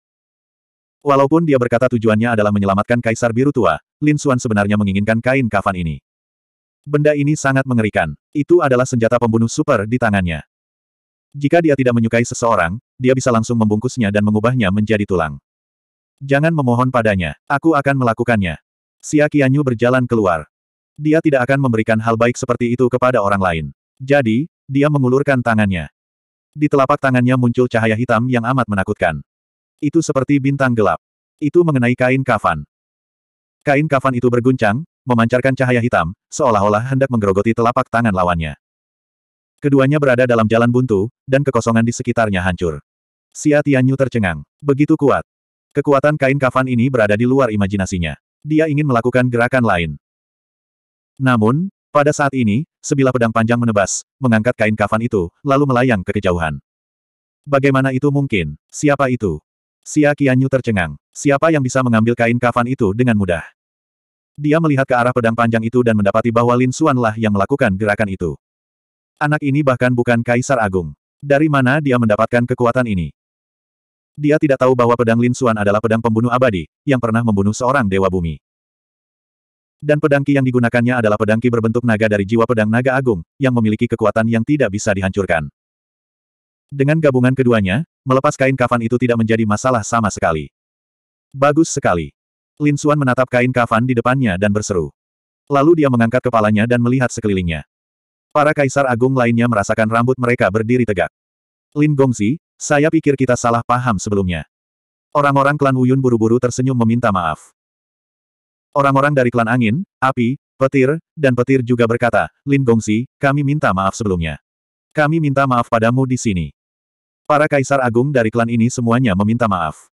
S1: Walaupun dia berkata tujuannya adalah menyelamatkan Kaisar Biru Tua, Lin Xuan sebenarnya menginginkan kain kafan ini. Benda ini sangat mengerikan. Itu adalah senjata pembunuh super di tangannya. Jika dia tidak menyukai seseorang, dia bisa langsung membungkusnya dan mengubahnya menjadi tulang. Jangan memohon padanya, aku akan melakukannya. Xia Qianyu berjalan keluar. Dia tidak akan memberikan hal baik seperti itu kepada orang lain. Jadi, dia mengulurkan tangannya. Di telapak tangannya muncul cahaya hitam yang amat menakutkan. Itu seperti bintang gelap. Itu mengenai kain kafan. Kain kafan itu berguncang, memancarkan cahaya hitam, seolah-olah hendak menggerogoti telapak tangan lawannya. Keduanya berada dalam jalan buntu, dan kekosongan di sekitarnya hancur. Xia Tianyu tercengang. Begitu kuat. Kekuatan kain kafan ini berada di luar imajinasinya. Dia ingin melakukan gerakan lain. Namun, pada saat ini, sebilah pedang panjang menebas, mengangkat kain kafan itu, lalu melayang ke kejauhan. Bagaimana itu mungkin? Siapa itu? Xia Qianyu tercengang. Siapa yang bisa mengambil kain kafan itu dengan mudah? Dia melihat ke arah pedang panjang itu dan mendapati bahwa Lin Xuan yang melakukan gerakan itu. Anak ini bahkan bukan Kaisar Agung. Dari mana dia mendapatkan kekuatan ini? Dia tidak tahu bahwa pedang Lin Xuan adalah pedang pembunuh abadi, yang pernah membunuh seorang dewa bumi. Dan pedang Qi yang digunakannya adalah pedang Qi berbentuk naga dari jiwa pedang naga agung, yang memiliki kekuatan yang tidak bisa dihancurkan. Dengan gabungan keduanya, melepas kain kafan itu tidak menjadi masalah sama sekali. Bagus sekali. Lin Xuan menatap kain kafan di depannya dan berseru. Lalu dia mengangkat kepalanya dan melihat sekelilingnya. Para kaisar agung lainnya merasakan rambut mereka berdiri tegak. Lin Gongzi, saya pikir kita salah paham sebelumnya. Orang-orang klan Wuyun buru-buru tersenyum meminta maaf. Orang-orang dari klan angin, api, petir, dan petir juga berkata, Lin Gongzi, kami minta maaf sebelumnya. Kami minta maaf padamu di sini. Para kaisar agung dari klan ini semuanya meminta maaf.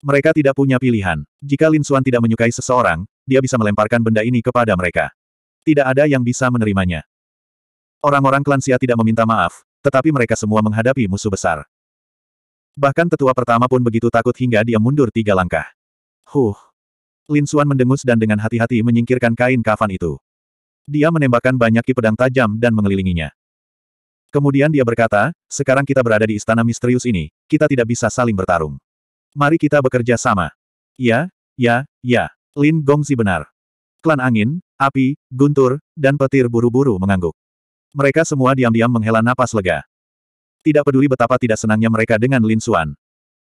S1: Mereka tidak punya pilihan. Jika Lin Xuan tidak menyukai seseorang, dia bisa melemparkan benda ini kepada mereka. Tidak ada yang bisa menerimanya. Orang-orang klan Xia tidak meminta maaf, tetapi mereka semua menghadapi musuh besar. Bahkan tetua pertama pun begitu takut hingga dia mundur tiga langkah. Huh! Lin Xuan mendengus dan dengan hati-hati menyingkirkan kain kafan itu. Dia menembakkan banyak ki pedang tajam dan mengelilinginya. Kemudian dia berkata, sekarang kita berada di istana misterius ini, kita tidak bisa saling bertarung. Mari kita bekerja sama. Ya, ya, ya. Lin Gongzi benar. Klan angin, api, guntur, dan petir buru-buru mengangguk. Mereka semua diam-diam menghela napas lega. Tidak peduli betapa tidak senangnya mereka dengan Lin Xuan.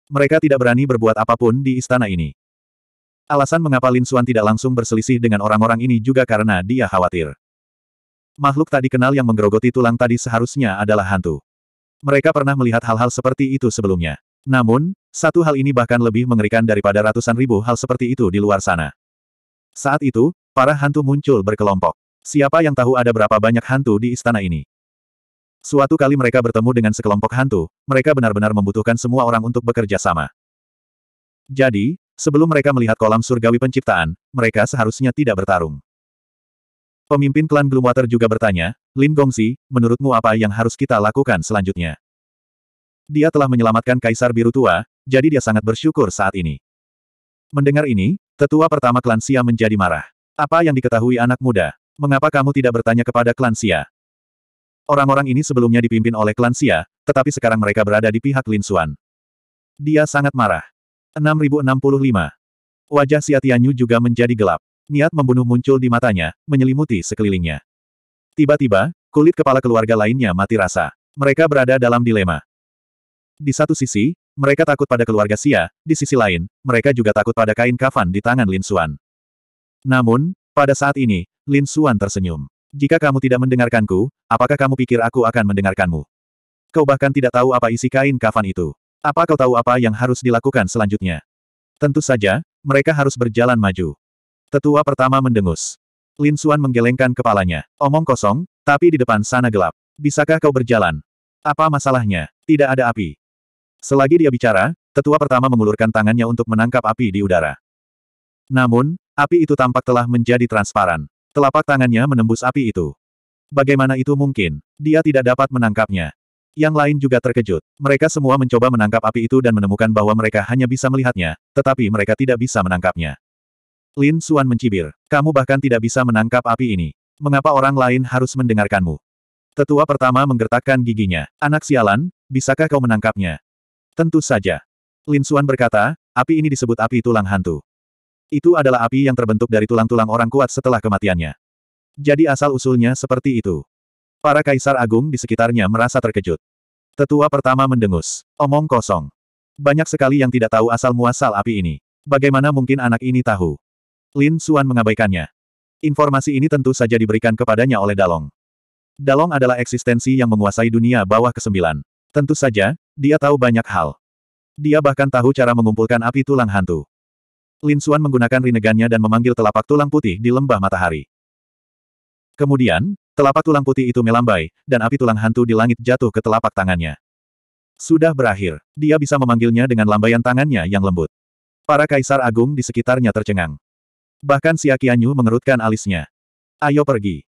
S1: Mereka tidak berani berbuat apapun di istana ini. Alasan mengapa Lin Xuan tidak langsung berselisih dengan orang-orang ini juga karena dia khawatir. Makhluk tak dikenal yang menggerogoti tulang tadi seharusnya adalah hantu. Mereka pernah melihat hal-hal seperti itu sebelumnya. Namun, satu hal ini bahkan lebih mengerikan daripada ratusan ribu hal seperti itu di luar sana. Saat itu, para hantu muncul berkelompok. Siapa yang tahu ada berapa banyak hantu di istana ini? Suatu kali mereka bertemu dengan sekelompok hantu, mereka benar-benar membutuhkan semua orang untuk bekerja sama. Jadi, sebelum mereka melihat kolam surgawi penciptaan, mereka seharusnya tidak bertarung. Pemimpin klan Gloomwater juga bertanya, Lin Gongxi, menurutmu apa yang harus kita lakukan selanjutnya? Dia telah menyelamatkan Kaisar Biru Tua, jadi dia sangat bersyukur saat ini. Mendengar ini, tetua pertama klan Sia menjadi marah. Apa yang diketahui anak muda? Mengapa kamu tidak bertanya kepada klan Xia? Orang-orang ini sebelumnya dipimpin oleh klan Xia, tetapi sekarang mereka berada di pihak Lin Xuan. Dia sangat marah. 6065. Wajah Xia Tianyu juga menjadi gelap. Niat membunuh muncul di matanya, menyelimuti sekelilingnya. Tiba-tiba, kulit kepala keluarga lainnya mati rasa. Mereka berada dalam dilema. Di satu sisi, mereka takut pada keluarga Xia, di sisi lain, mereka juga takut pada kain kafan di tangan Lin Xuan. Namun, pada saat ini, Lin Suan tersenyum. Jika kamu tidak mendengarkanku, apakah kamu pikir aku akan mendengarkanmu? Kau bahkan tidak tahu apa isi kain kafan itu. Apa kau tahu apa yang harus dilakukan selanjutnya? Tentu saja, mereka harus berjalan maju. Tetua pertama mendengus. Lin Suan menggelengkan kepalanya. Omong kosong, tapi di depan sana gelap. Bisakah kau berjalan? Apa masalahnya? Tidak ada api. Selagi dia bicara, tetua pertama mengulurkan tangannya untuk menangkap api di udara. Namun, api itu tampak telah menjadi transparan. Telapak tangannya menembus api itu. Bagaimana itu mungkin? Dia tidak dapat menangkapnya. Yang lain juga terkejut. Mereka semua mencoba menangkap api itu dan menemukan bahwa mereka hanya bisa melihatnya, tetapi mereka tidak bisa menangkapnya. Lin Suan mencibir. Kamu bahkan tidak bisa menangkap api ini. Mengapa orang lain harus mendengarkanmu? Tetua pertama menggertakkan giginya. Anak sialan, bisakah kau menangkapnya? Tentu saja. Lin Suan berkata, api ini disebut api tulang hantu. Itu adalah api yang terbentuk dari tulang-tulang orang kuat setelah kematiannya. Jadi asal-usulnya seperti itu. Para kaisar agung di sekitarnya merasa terkejut. Tetua pertama mendengus. Omong kosong. Banyak sekali yang tidak tahu asal-muasal api ini. Bagaimana mungkin anak ini tahu? Lin Suan mengabaikannya. Informasi ini tentu saja diberikan kepadanya oleh Dalong. Dalong adalah eksistensi yang menguasai dunia bawah kesembilan. Tentu saja, dia tahu banyak hal. Dia bahkan tahu cara mengumpulkan api tulang hantu. Lin Xuan menggunakan rinegannya dan memanggil telapak tulang putih di lembah matahari. Kemudian, telapak tulang putih itu melambai, dan api tulang hantu di langit jatuh ke telapak tangannya. Sudah berakhir, dia bisa memanggilnya dengan lambaian tangannya yang lembut. Para kaisar agung di sekitarnya tercengang. Bahkan si Akianyu mengerutkan alisnya. Ayo pergi.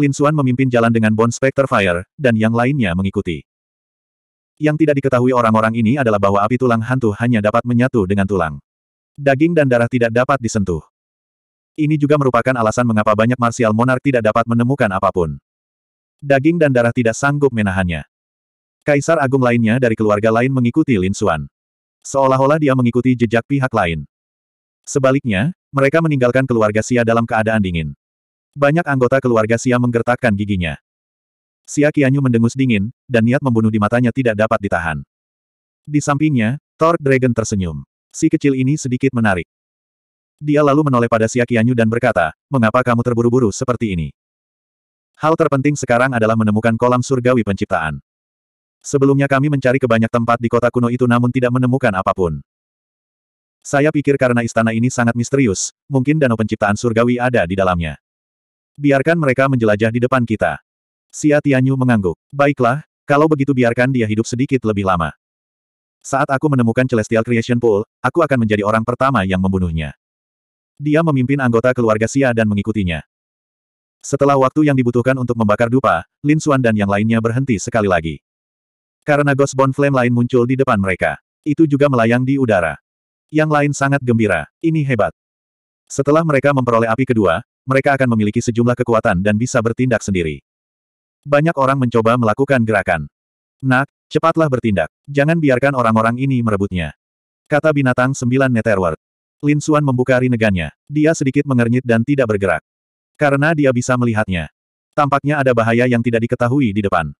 S1: Lin Xuan memimpin jalan dengan Bond Spectre Fire, dan yang lainnya mengikuti. Yang tidak diketahui orang-orang ini adalah bahwa api tulang hantu hanya dapat menyatu dengan tulang. Daging dan darah tidak dapat disentuh. Ini juga merupakan alasan mengapa banyak Martial monark tidak dapat menemukan apapun. Daging dan darah tidak sanggup menahannya. Kaisar agung lainnya dari keluarga lain mengikuti Lin Xuan. Seolah-olah dia mengikuti jejak pihak lain. Sebaliknya, mereka meninggalkan keluarga Sia dalam keadaan dingin. Banyak anggota keluarga Sia menggertakkan giginya. Xia Qianyu mendengus dingin, dan niat membunuh di matanya tidak dapat ditahan. Di sampingnya, Thor Dragon tersenyum. Si kecil ini sedikit menarik. Dia lalu menoleh pada Siakianyu dan berkata, mengapa kamu terburu-buru seperti ini? Hal terpenting sekarang adalah menemukan kolam surgawi penciptaan. Sebelumnya kami mencari ke banyak tempat di kota kuno itu namun tidak menemukan apapun. Saya pikir karena istana ini sangat misterius, mungkin danau penciptaan surgawi ada di dalamnya. Biarkan mereka menjelajah di depan kita. Si Tianyu mengangguk. Baiklah, kalau begitu biarkan dia hidup sedikit lebih lama. Saat aku menemukan Celestial Creation Pool, aku akan menjadi orang pertama yang membunuhnya. Dia memimpin anggota keluarga Sia dan mengikutinya. Setelah waktu yang dibutuhkan untuk membakar dupa, Lin Xuan dan yang lainnya berhenti sekali lagi. Karena Ghost Bond Flame lain muncul di depan mereka. Itu juga melayang di udara. Yang lain sangat gembira. Ini hebat. Setelah mereka memperoleh api kedua, mereka akan memiliki sejumlah kekuatan dan bisa bertindak sendiri. Banyak orang mencoba melakukan gerakan. Nak, Cepatlah bertindak. Jangan biarkan orang-orang ini merebutnya. Kata binatang sembilan Netherworld. Lin Xuan membuka rinegannya. Dia sedikit mengernyit dan tidak bergerak. Karena dia bisa melihatnya. Tampaknya ada bahaya yang tidak diketahui di depan.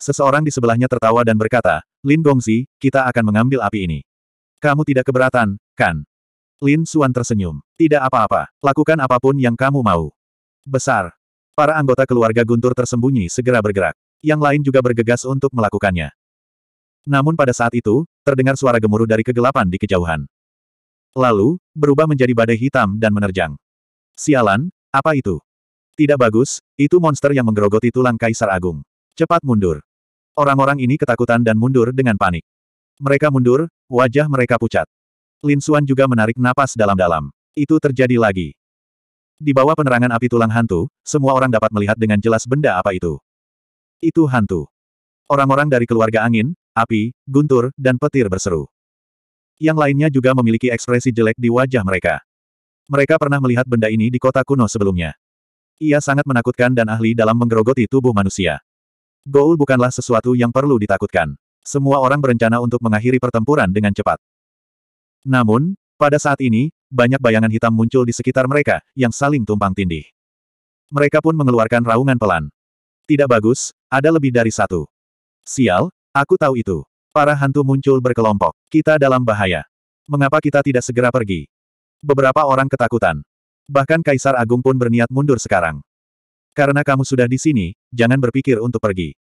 S1: Seseorang di sebelahnya tertawa dan berkata, Lin Gongzi, kita akan mengambil api ini. Kamu tidak keberatan, kan? Lin Xuan tersenyum. Tidak apa-apa, lakukan apapun yang kamu mau. Besar. Para anggota keluarga Guntur tersembunyi segera bergerak. Yang lain juga bergegas untuk melakukannya. Namun pada saat itu, terdengar suara gemuruh dari kegelapan di kejauhan. Lalu, berubah menjadi badai hitam dan menerjang. Sialan, apa itu? Tidak bagus, itu monster yang menggerogoti tulang Kaisar Agung. Cepat mundur. Orang-orang ini ketakutan dan mundur dengan panik. Mereka mundur, wajah mereka pucat. Lin Xuan juga menarik napas dalam-dalam. Itu terjadi lagi. Di bawah penerangan api tulang hantu, semua orang dapat melihat dengan jelas benda apa itu. Itu hantu. Orang-orang dari keluarga angin, api, guntur, dan petir berseru. Yang lainnya juga memiliki ekspresi jelek di wajah mereka. Mereka pernah melihat benda ini di kota kuno sebelumnya. Ia sangat menakutkan dan ahli dalam menggerogoti tubuh manusia. Goul bukanlah sesuatu yang perlu ditakutkan. Semua orang berencana untuk mengakhiri pertempuran dengan cepat. Namun, pada saat ini, banyak bayangan hitam muncul di sekitar mereka, yang saling tumpang tindih. Mereka pun mengeluarkan raungan pelan. Tidak bagus, ada lebih dari satu. Sial, aku tahu itu. Para hantu muncul berkelompok. Kita dalam bahaya. Mengapa kita tidak segera pergi? Beberapa orang ketakutan. Bahkan Kaisar Agung pun berniat mundur sekarang. Karena kamu sudah di sini, jangan berpikir untuk pergi.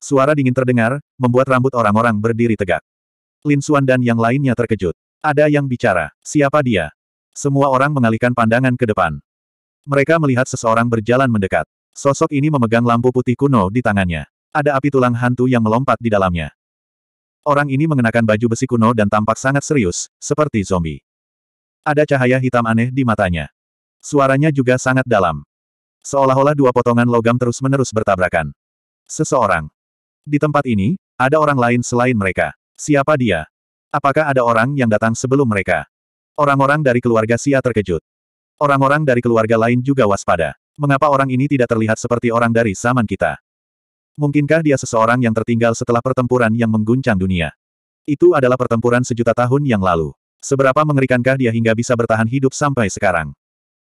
S1: Suara dingin terdengar, membuat rambut orang-orang berdiri tegak. Lin Xuan dan yang lainnya terkejut. Ada yang bicara. Siapa dia? Semua orang mengalihkan pandangan ke depan. Mereka melihat seseorang berjalan mendekat. Sosok ini memegang lampu putih kuno di tangannya. Ada api tulang hantu yang melompat di dalamnya. Orang ini mengenakan baju besi kuno dan tampak sangat serius, seperti zombie. Ada cahaya hitam aneh di matanya. Suaranya juga sangat dalam. Seolah-olah dua potongan logam terus-menerus bertabrakan. Seseorang. Di tempat ini, ada orang lain selain mereka. Siapa dia? Apakah ada orang yang datang sebelum mereka? Orang-orang dari keluarga Sia terkejut. Orang-orang dari keluarga lain juga waspada. Mengapa orang ini tidak terlihat seperti orang dari zaman kita? Mungkinkah dia seseorang yang tertinggal setelah pertempuran yang mengguncang dunia? Itu adalah pertempuran sejuta tahun yang lalu. Seberapa mengerikankah dia hingga bisa bertahan hidup sampai sekarang?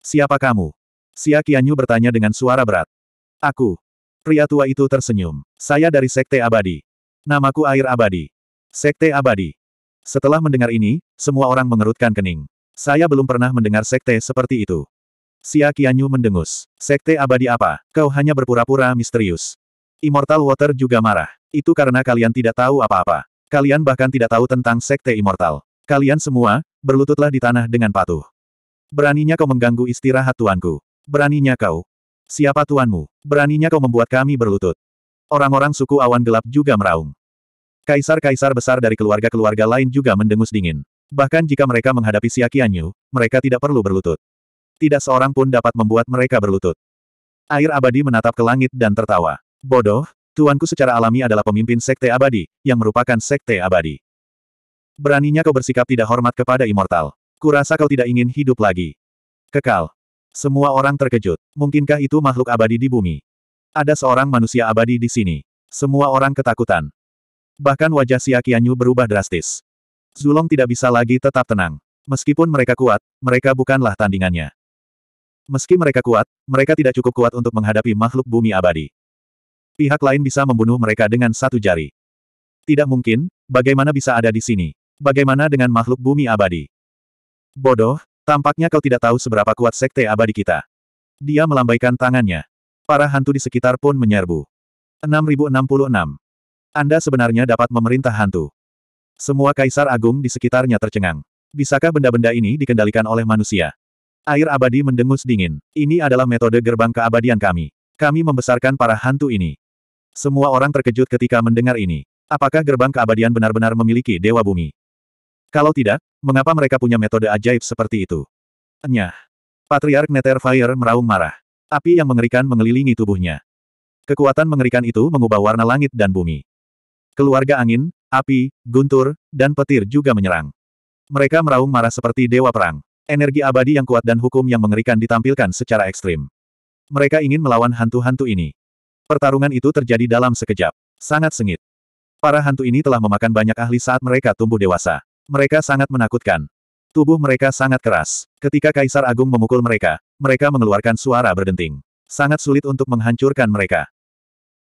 S1: Siapa kamu? Xia Qianyu bertanya dengan suara berat. Aku. Pria tua itu tersenyum. Saya dari Sekte Abadi. Namaku Air Abadi. Sekte Abadi. Setelah mendengar ini, semua orang mengerutkan kening. Saya belum pernah mendengar sekte seperti itu. Xia Qianyu mendengus. Sekte abadi apa? Kau hanya berpura-pura misterius. Immortal Water juga marah. Itu karena kalian tidak tahu apa-apa. Kalian bahkan tidak tahu tentang Sekte Immortal. Kalian semua, berlututlah di tanah dengan patuh. Beraninya kau mengganggu istirahat tuanku. Beraninya kau. Siapa tuanmu? Beraninya kau membuat kami berlutut. Orang-orang suku awan gelap juga meraung. Kaisar-kaisar besar dari keluarga-keluarga lain juga mendengus dingin. Bahkan jika mereka menghadapi Siakianyu, mereka tidak perlu berlutut tidak seorang pun dapat membuat mereka berlutut. Air abadi menatap ke langit dan tertawa. Bodoh, tuanku secara alami adalah pemimpin sekte abadi, yang merupakan sekte abadi. Beraninya kau bersikap tidak hormat kepada immortal. Kurasa kau tidak ingin hidup lagi. Kekal. Semua orang terkejut. Mungkinkah itu makhluk abadi di bumi? Ada seorang manusia abadi di sini. Semua orang ketakutan. Bahkan wajah si Siakianyu berubah drastis. Zulong tidak bisa lagi tetap tenang. Meskipun mereka kuat, mereka bukanlah tandingannya. Meski mereka kuat, mereka tidak cukup kuat untuk menghadapi makhluk bumi abadi. Pihak lain bisa membunuh mereka dengan satu jari. Tidak mungkin, bagaimana bisa ada di sini? Bagaimana dengan makhluk bumi abadi? Bodoh, tampaknya kau tidak tahu seberapa kuat sekte abadi kita. Dia melambaikan tangannya. Para hantu di sekitar pun menyerbu. 6066. Anda sebenarnya dapat memerintah hantu. Semua kaisar agung di sekitarnya tercengang. Bisakah benda-benda ini dikendalikan oleh manusia? Air abadi mendengus dingin. Ini adalah metode gerbang keabadian kami. Kami membesarkan para hantu ini. Semua orang terkejut ketika mendengar ini. Apakah gerbang keabadian benar-benar memiliki dewa bumi? Kalau tidak, mengapa mereka punya metode ajaib seperti itu? Enyah. Patriark Netherfire meraung marah. Api yang mengerikan mengelilingi tubuhnya. Kekuatan mengerikan itu mengubah warna langit dan bumi. Keluarga angin, api, guntur, dan petir juga menyerang. Mereka meraung marah seperti dewa perang. Energi abadi yang kuat dan hukum yang mengerikan ditampilkan secara ekstrim. Mereka ingin melawan hantu-hantu ini. Pertarungan itu terjadi dalam sekejap. Sangat sengit. Para hantu ini telah memakan banyak ahli saat mereka tumbuh dewasa. Mereka sangat menakutkan. Tubuh mereka sangat keras. Ketika Kaisar Agung memukul mereka, mereka mengeluarkan suara berdenting. Sangat sulit untuk menghancurkan mereka.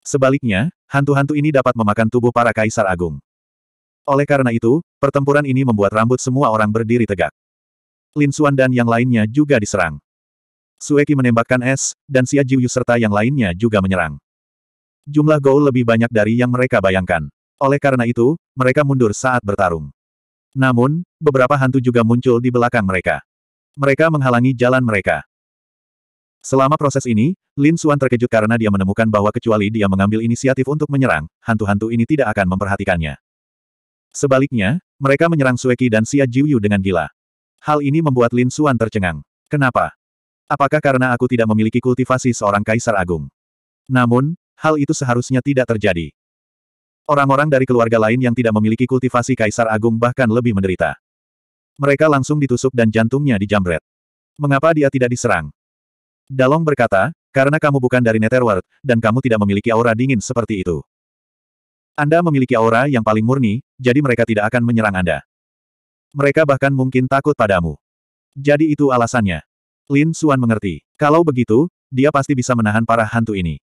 S1: Sebaliknya, hantu-hantu ini dapat memakan tubuh para Kaisar Agung. Oleh karena itu, pertempuran ini membuat rambut semua orang berdiri tegak. Lin Xuan dan yang lainnya juga diserang. Sueki menembakkan es, dan Xia Jiuyu serta yang lainnya juga menyerang. Jumlah gol lebih banyak dari yang mereka bayangkan. Oleh karena itu, mereka mundur saat bertarung. Namun, beberapa hantu juga muncul di belakang mereka. Mereka menghalangi jalan mereka. Selama proses ini, Lin Xuan terkejut karena dia menemukan bahwa kecuali dia mengambil inisiatif untuk menyerang, hantu-hantu ini tidak akan memperhatikannya. Sebaliknya, mereka menyerang Sueki dan Xia Jiuyu dengan gila. Hal ini membuat Lin Suan tercengang. Kenapa? Apakah karena aku tidak memiliki kultivasi seorang kaisar agung? Namun, hal itu seharusnya tidak terjadi. Orang-orang dari keluarga lain yang tidak memiliki kultivasi kaisar agung bahkan lebih menderita. Mereka langsung ditusuk dan jantungnya dijamret. Mengapa dia tidak diserang? Dalong berkata, karena kamu bukan dari Netherworld, dan kamu tidak memiliki aura dingin seperti itu. Anda memiliki aura yang paling murni, jadi mereka tidak akan menyerang Anda. Mereka bahkan mungkin takut padamu. Jadi itu alasannya. Lin Suan mengerti. Kalau begitu, dia pasti bisa menahan para hantu ini.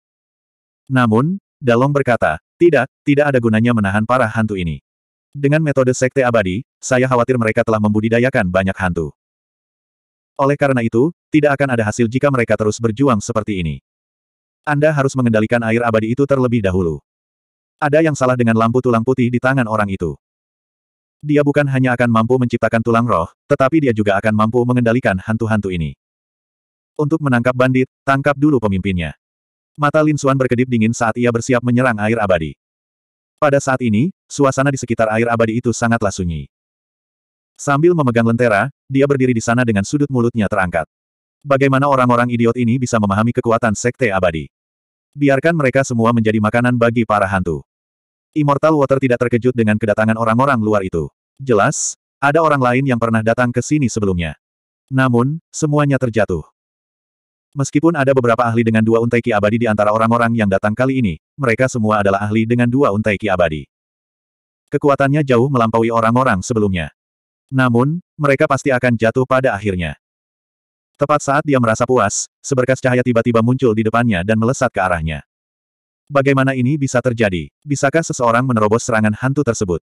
S1: Namun, Dalong berkata, tidak, tidak ada gunanya menahan para hantu ini. Dengan metode sekte abadi, saya khawatir mereka telah membudidayakan banyak hantu. Oleh karena itu, tidak akan ada hasil jika mereka terus berjuang seperti ini. Anda harus mengendalikan air abadi itu terlebih dahulu. Ada yang salah dengan lampu tulang putih di tangan orang itu. Dia bukan hanya akan mampu menciptakan tulang roh, tetapi dia juga akan mampu mengendalikan hantu-hantu ini. Untuk menangkap bandit, tangkap dulu pemimpinnya. Mata Lin Xuan berkedip dingin saat ia bersiap menyerang air abadi. Pada saat ini, suasana di sekitar air abadi itu sangatlah sunyi. Sambil memegang lentera, dia berdiri di sana dengan sudut mulutnya terangkat. Bagaimana orang-orang idiot ini bisa memahami kekuatan sekte abadi? Biarkan mereka semua menjadi makanan bagi para hantu. Immortal Water tidak terkejut dengan kedatangan orang-orang luar itu. Jelas, ada orang lain yang pernah datang ke sini sebelumnya. Namun, semuanya terjatuh. Meskipun ada beberapa ahli dengan dua untai untaiki abadi di antara orang-orang yang datang kali ini, mereka semua adalah ahli dengan dua untai untaiki abadi. Kekuatannya jauh melampaui orang-orang sebelumnya. Namun, mereka pasti akan jatuh pada akhirnya. Tepat saat dia merasa puas, seberkas cahaya tiba-tiba muncul di depannya dan melesat ke arahnya. Bagaimana ini bisa terjadi? Bisakah seseorang menerobos serangan hantu tersebut?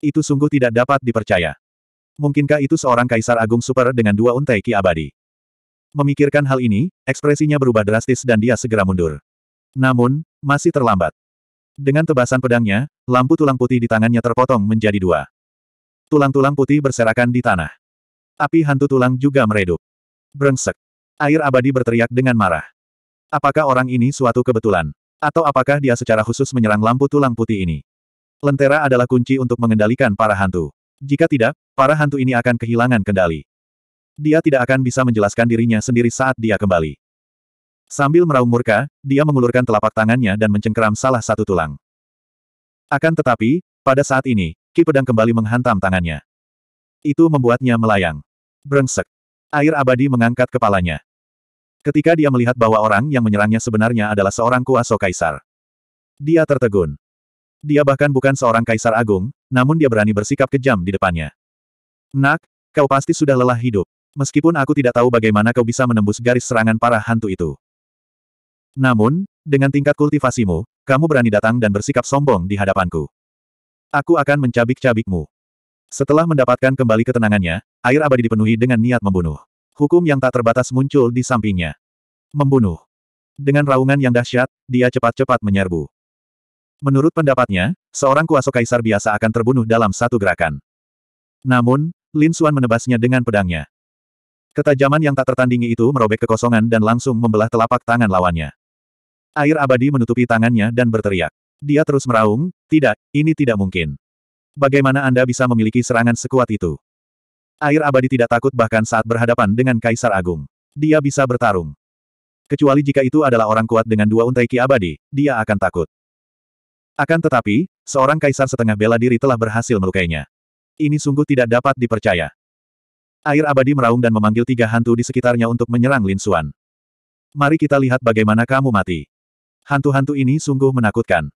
S1: Itu sungguh tidak dapat dipercaya. Mungkinkah itu seorang kaisar agung super dengan dua untai ki abadi? Memikirkan hal ini, ekspresinya berubah drastis dan dia segera mundur. Namun, masih terlambat. Dengan tebasan pedangnya, lampu tulang putih di tangannya terpotong menjadi dua. Tulang-tulang putih berserakan di tanah. Api hantu tulang juga meredup. Brengsek. Air abadi berteriak dengan marah. Apakah orang ini suatu kebetulan? Atau apakah dia secara khusus menyerang lampu tulang putih ini? Lentera adalah kunci untuk mengendalikan para hantu. Jika tidak, para hantu ini akan kehilangan kendali. Dia tidak akan bisa menjelaskan dirinya sendiri saat dia kembali. Sambil meraung murka, dia mengulurkan telapak tangannya dan mencengkeram salah satu tulang. Akan tetapi, pada saat ini, Ki Pedang kembali menghantam tangannya. Itu membuatnya melayang. Brengsek. Air abadi mengangkat kepalanya. Ketika dia melihat bahwa orang yang menyerangnya sebenarnya adalah seorang kuasa kaisar. Dia tertegun. Dia bahkan bukan seorang kaisar agung, namun dia berani bersikap kejam di depannya. Nak, kau pasti sudah lelah hidup. Meskipun aku tidak tahu bagaimana kau bisa menembus garis serangan para hantu itu. Namun, dengan tingkat kultivasimu, kamu berani datang dan bersikap sombong di hadapanku. Aku akan mencabik-cabikmu. Setelah mendapatkan kembali ketenangannya, air abadi dipenuhi dengan niat membunuh hukum yang tak terbatas muncul di sampingnya. Membunuh. Dengan raungan yang dahsyat, dia cepat-cepat menyerbu. Menurut pendapatnya, seorang kuasa kaisar biasa akan terbunuh dalam satu gerakan. Namun, Lin Xuan menebasnya dengan pedangnya. Ketajaman yang tak tertandingi itu merobek kekosongan dan langsung membelah telapak tangan lawannya. Air abadi menutupi tangannya dan berteriak. Dia terus meraung, tidak, ini tidak mungkin. Bagaimana Anda bisa memiliki serangan sekuat itu? Air abadi tidak takut bahkan saat berhadapan dengan Kaisar Agung. Dia bisa bertarung. Kecuali jika itu adalah orang kuat dengan dua untai ki abadi, dia akan takut. Akan tetapi, seorang kaisar setengah bela diri telah berhasil melukainya. Ini sungguh tidak dapat dipercaya. Air abadi meraung dan memanggil tiga hantu di sekitarnya untuk menyerang Lin Suan. Mari kita lihat bagaimana kamu mati. Hantu-hantu ini sungguh menakutkan.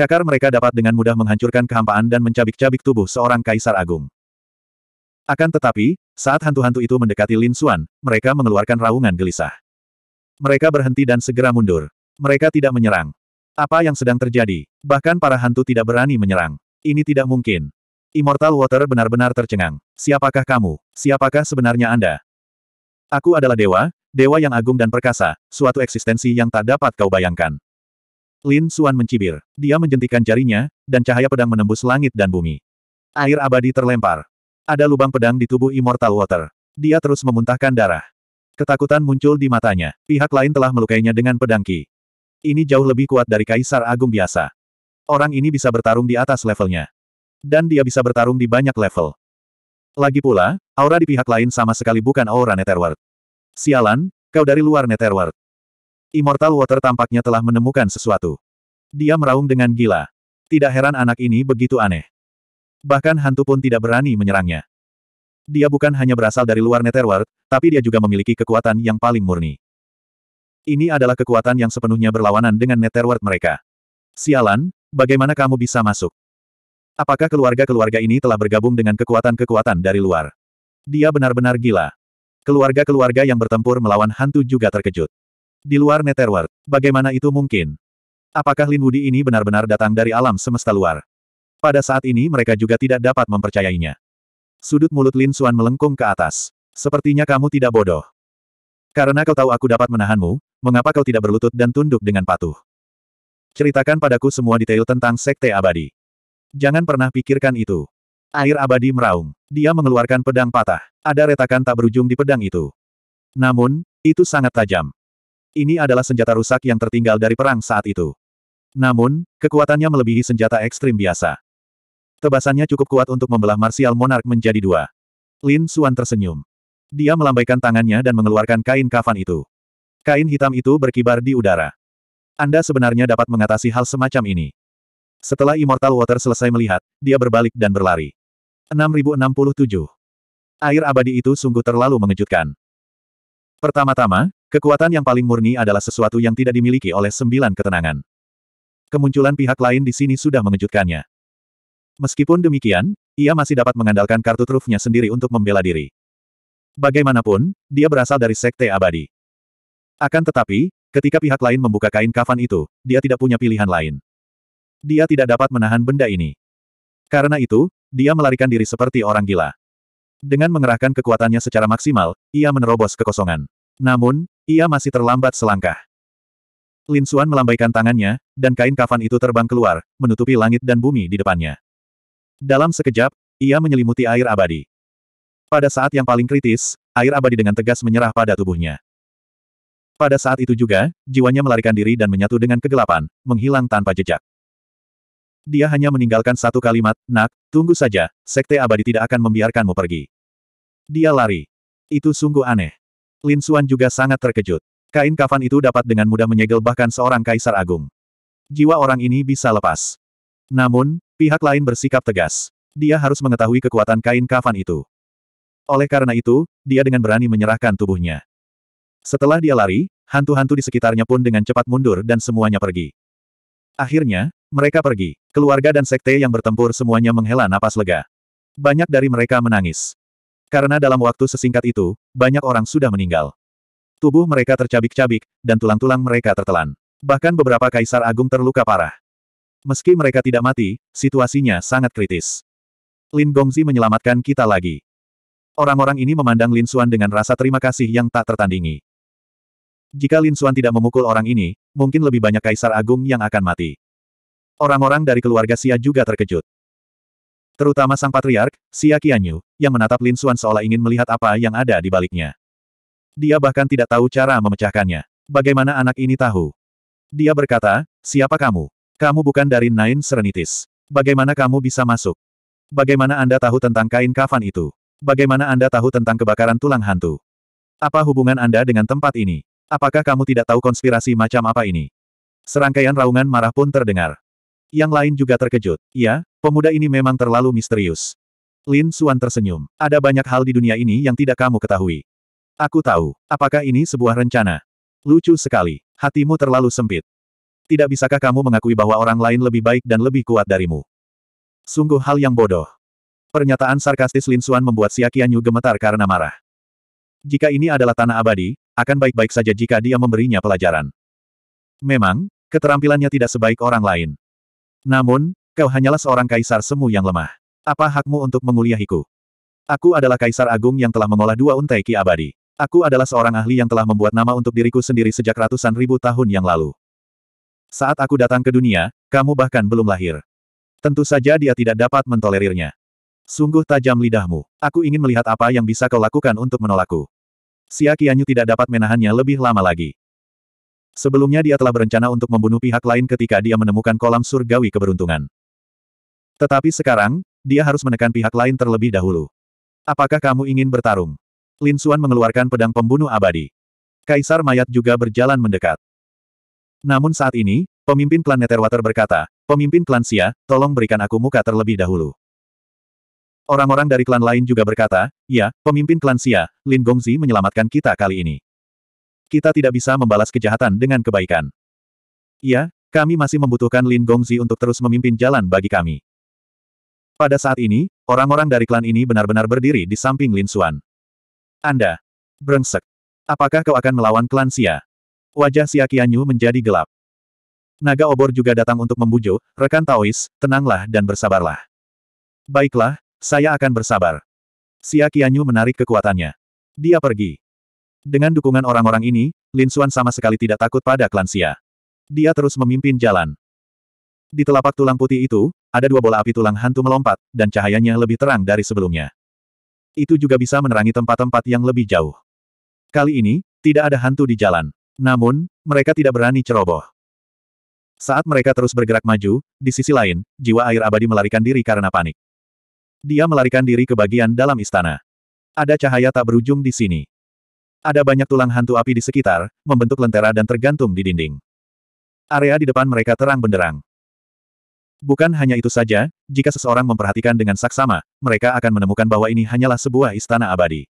S1: Cakar mereka dapat dengan mudah menghancurkan kehampaan dan mencabik-cabik tubuh seorang kaisar agung. Akan tetapi, saat hantu-hantu itu mendekati Lin Xuan, mereka mengeluarkan raungan gelisah. Mereka berhenti dan segera mundur. Mereka tidak menyerang. Apa yang sedang terjadi? Bahkan para hantu tidak berani menyerang. Ini tidak mungkin. Immortal Water benar-benar tercengang. Siapakah kamu? Siapakah sebenarnya Anda? Aku adalah dewa, dewa yang agung dan perkasa, suatu eksistensi yang tak dapat kau bayangkan. Lin Xuan mencibir. Dia menjentikan jarinya, dan cahaya pedang menembus langit dan bumi. Air abadi terlempar. Ada lubang pedang di tubuh Immortal Water. Dia terus memuntahkan darah. Ketakutan muncul di matanya. Pihak lain telah melukainya dengan pedang Ki. Ini jauh lebih kuat dari Kaisar Agung biasa. Orang ini bisa bertarung di atas levelnya. Dan dia bisa bertarung di banyak level. Lagi pula, aura di pihak lain sama sekali bukan aura Netherworld. Sialan, kau dari luar Netherworld. Immortal Water tampaknya telah menemukan sesuatu. Dia meraung dengan gila. Tidak heran anak ini begitu aneh bahkan hantu pun tidak berani menyerangnya. Dia bukan hanya berasal dari luar Netherworld, tapi dia juga memiliki kekuatan yang paling murni. Ini adalah kekuatan yang sepenuhnya berlawanan dengan Netherworld mereka. Sialan, bagaimana kamu bisa masuk? Apakah keluarga-keluarga ini telah bergabung dengan kekuatan-kekuatan dari luar? Dia benar-benar gila. Keluarga-keluarga yang bertempur melawan hantu juga terkejut. Di luar Netherworld, bagaimana itu mungkin? Apakah Lin Wudi ini benar-benar datang dari alam semesta luar? Pada saat ini mereka juga tidak dapat mempercayainya. Sudut mulut Lin Xuan melengkung ke atas. Sepertinya kamu tidak bodoh. Karena kau tahu aku dapat menahanmu, mengapa kau tidak berlutut dan tunduk dengan patuh? Ceritakan padaku semua detail tentang Sekte Abadi. Jangan pernah pikirkan itu. Air abadi meraung. Dia mengeluarkan pedang patah. Ada retakan tak berujung di pedang itu. Namun, itu sangat tajam. Ini adalah senjata rusak yang tertinggal dari perang saat itu. Namun, kekuatannya melebihi senjata ekstrim biasa. Tebasannya cukup kuat untuk membelah Martial Monarch menjadi dua. Lin Suan tersenyum. Dia melambaikan tangannya dan mengeluarkan kain kafan itu. Kain hitam itu berkibar di udara. Anda sebenarnya dapat mengatasi hal semacam ini. Setelah Immortal Water selesai melihat, dia berbalik dan berlari. 6067. Air abadi itu sungguh terlalu mengejutkan. Pertama-tama, kekuatan yang paling murni adalah sesuatu yang tidak dimiliki oleh sembilan ketenangan. Kemunculan pihak lain di sini sudah mengejutkannya. Meskipun demikian, ia masih dapat mengandalkan kartu trufnya sendiri untuk membela diri. Bagaimanapun, dia berasal dari Sekte Abadi. Akan tetapi, ketika pihak lain membuka kain kafan itu, dia tidak punya pilihan lain. Dia tidak dapat menahan benda ini. Karena itu, dia melarikan diri seperti orang gila. Dengan mengerahkan kekuatannya secara maksimal, ia menerobos kekosongan. Namun, ia masih terlambat selangkah. Lin Xuan melambaikan tangannya, dan kain kafan itu terbang keluar, menutupi langit dan bumi di depannya. Dalam sekejap, ia menyelimuti air abadi. Pada saat yang paling kritis, air abadi dengan tegas menyerah pada tubuhnya. Pada saat itu juga, jiwanya melarikan diri dan menyatu dengan kegelapan, menghilang tanpa jejak. Dia hanya meninggalkan satu kalimat, Nak, tunggu saja, Sekte Abadi tidak akan membiarkanmu pergi. Dia lari. Itu sungguh aneh. Lin Suan juga sangat terkejut. Kain kafan itu dapat dengan mudah menyegel bahkan seorang kaisar agung. Jiwa orang ini bisa lepas. Namun, pihak lain bersikap tegas. Dia harus mengetahui kekuatan kain kafan itu. Oleh karena itu, dia dengan berani menyerahkan tubuhnya. Setelah dia lari, hantu-hantu di sekitarnya pun dengan cepat mundur dan semuanya pergi. Akhirnya, mereka pergi. Keluarga dan sekte yang bertempur semuanya menghela napas lega. Banyak dari mereka menangis. Karena dalam waktu sesingkat itu, banyak orang sudah meninggal. Tubuh mereka tercabik-cabik, dan tulang-tulang mereka tertelan. Bahkan beberapa kaisar agung terluka parah. Meski mereka tidak mati, situasinya sangat kritis. Lin Gongzi menyelamatkan kita lagi. Orang-orang ini memandang Lin Xuan dengan rasa terima kasih yang tak tertandingi. Jika Lin Xuan tidak memukul orang ini, mungkin lebih banyak kaisar agung yang akan mati. Orang-orang dari keluarga Xia juga terkejut. Terutama sang patriark, Xia Qianyu, yang menatap Lin Xuan seolah ingin melihat apa yang ada di baliknya. Dia bahkan tidak tahu cara memecahkannya. Bagaimana anak ini tahu? Dia berkata, siapa kamu? Kamu bukan dari Nine Serenitis. Bagaimana kamu bisa masuk? Bagaimana Anda tahu tentang kain kafan itu? Bagaimana Anda tahu tentang kebakaran tulang hantu? Apa hubungan Anda dengan tempat ini? Apakah kamu tidak tahu konspirasi macam apa ini? Serangkaian raungan marah pun terdengar. Yang lain juga terkejut. Ya, pemuda ini memang terlalu misterius. Lin Suan tersenyum. Ada banyak hal di dunia ini yang tidak kamu ketahui. Aku tahu. Apakah ini sebuah rencana? Lucu sekali. Hatimu terlalu sempit. Tidak bisakah kamu mengakui bahwa orang lain lebih baik dan lebih kuat darimu? Sungguh hal yang bodoh. Pernyataan sarkastis Lin Xuan membuat Xia Qianyu gemetar karena marah. Jika ini adalah tanah abadi, akan baik-baik saja jika dia memberinya pelajaran. Memang, keterampilannya tidak sebaik orang lain. Namun, kau hanyalah seorang kaisar semu yang lemah. Apa hakmu untuk menguliahiku? Aku adalah kaisar agung yang telah mengolah dua untai untaiki abadi. Aku adalah seorang ahli yang telah membuat nama untuk diriku sendiri sejak ratusan ribu tahun yang lalu. Saat aku datang ke dunia, kamu bahkan belum lahir. Tentu saja dia tidak dapat mentolerirnya. Sungguh tajam lidahmu. Aku ingin melihat apa yang bisa kau lakukan untuk menolakku. Siakianyu tidak dapat menahannya lebih lama lagi. Sebelumnya dia telah berencana untuk membunuh pihak lain ketika dia menemukan kolam surgawi keberuntungan. Tetapi sekarang, dia harus menekan pihak lain terlebih dahulu. Apakah kamu ingin bertarung? Lin Xuan mengeluarkan pedang pembunuh abadi. Kaisar mayat juga berjalan mendekat. Namun saat ini, pemimpin klan Netherwater berkata, pemimpin klan Sia, tolong berikan aku muka terlebih dahulu. Orang-orang dari klan lain juga berkata, ya, pemimpin klan Sia, Lin Gongzi menyelamatkan kita kali ini. Kita tidak bisa membalas kejahatan dengan kebaikan. Ya, kami masih membutuhkan Lin Gongzi untuk terus memimpin jalan bagi kami. Pada saat ini, orang-orang dari klan ini benar-benar berdiri di samping Lin Xuan. Anda, brengsek. Apakah kau akan melawan klan Sia? Wajah Xia Qianyu menjadi gelap. Naga obor juga datang untuk membujuk, rekan Taois, tenanglah dan bersabarlah. Baiklah, saya akan bersabar. Xia Qianyu menarik kekuatannya. Dia pergi. Dengan dukungan orang-orang ini, Lin Xuan sama sekali tidak takut pada klan Xia. Dia terus memimpin jalan. Di telapak tulang putih itu, ada dua bola api tulang hantu melompat, dan cahayanya lebih terang dari sebelumnya. Itu juga bisa menerangi tempat-tempat yang lebih jauh. Kali ini, tidak ada hantu di jalan. Namun, mereka tidak berani ceroboh. Saat mereka terus bergerak maju, di sisi lain, jiwa air abadi melarikan diri karena panik. Dia melarikan diri ke bagian dalam istana. Ada cahaya tak berujung di sini. Ada banyak tulang hantu api di sekitar, membentuk lentera dan tergantung di dinding. Area di depan mereka terang benderang. Bukan hanya itu saja, jika seseorang memperhatikan dengan saksama, mereka akan menemukan bahwa ini hanyalah sebuah istana abadi.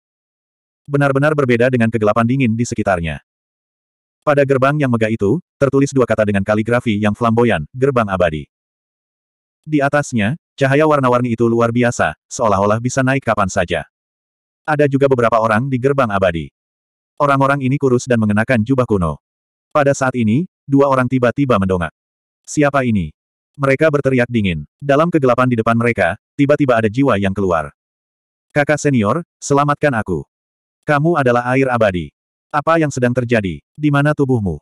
S1: Benar-benar berbeda dengan kegelapan dingin di sekitarnya. Pada gerbang yang megah itu, tertulis dua kata dengan kaligrafi yang flamboyan, gerbang abadi. Di atasnya, cahaya warna-warni itu luar biasa, seolah-olah bisa naik kapan saja. Ada juga beberapa orang di gerbang abadi. Orang-orang ini kurus dan mengenakan jubah kuno. Pada saat ini, dua orang tiba-tiba mendongak. Siapa ini? Mereka berteriak dingin. Dalam kegelapan di depan mereka, tiba-tiba ada jiwa yang keluar. Kakak senior, selamatkan aku. Kamu adalah air abadi. Apa yang sedang terjadi? Di mana tubuhmu?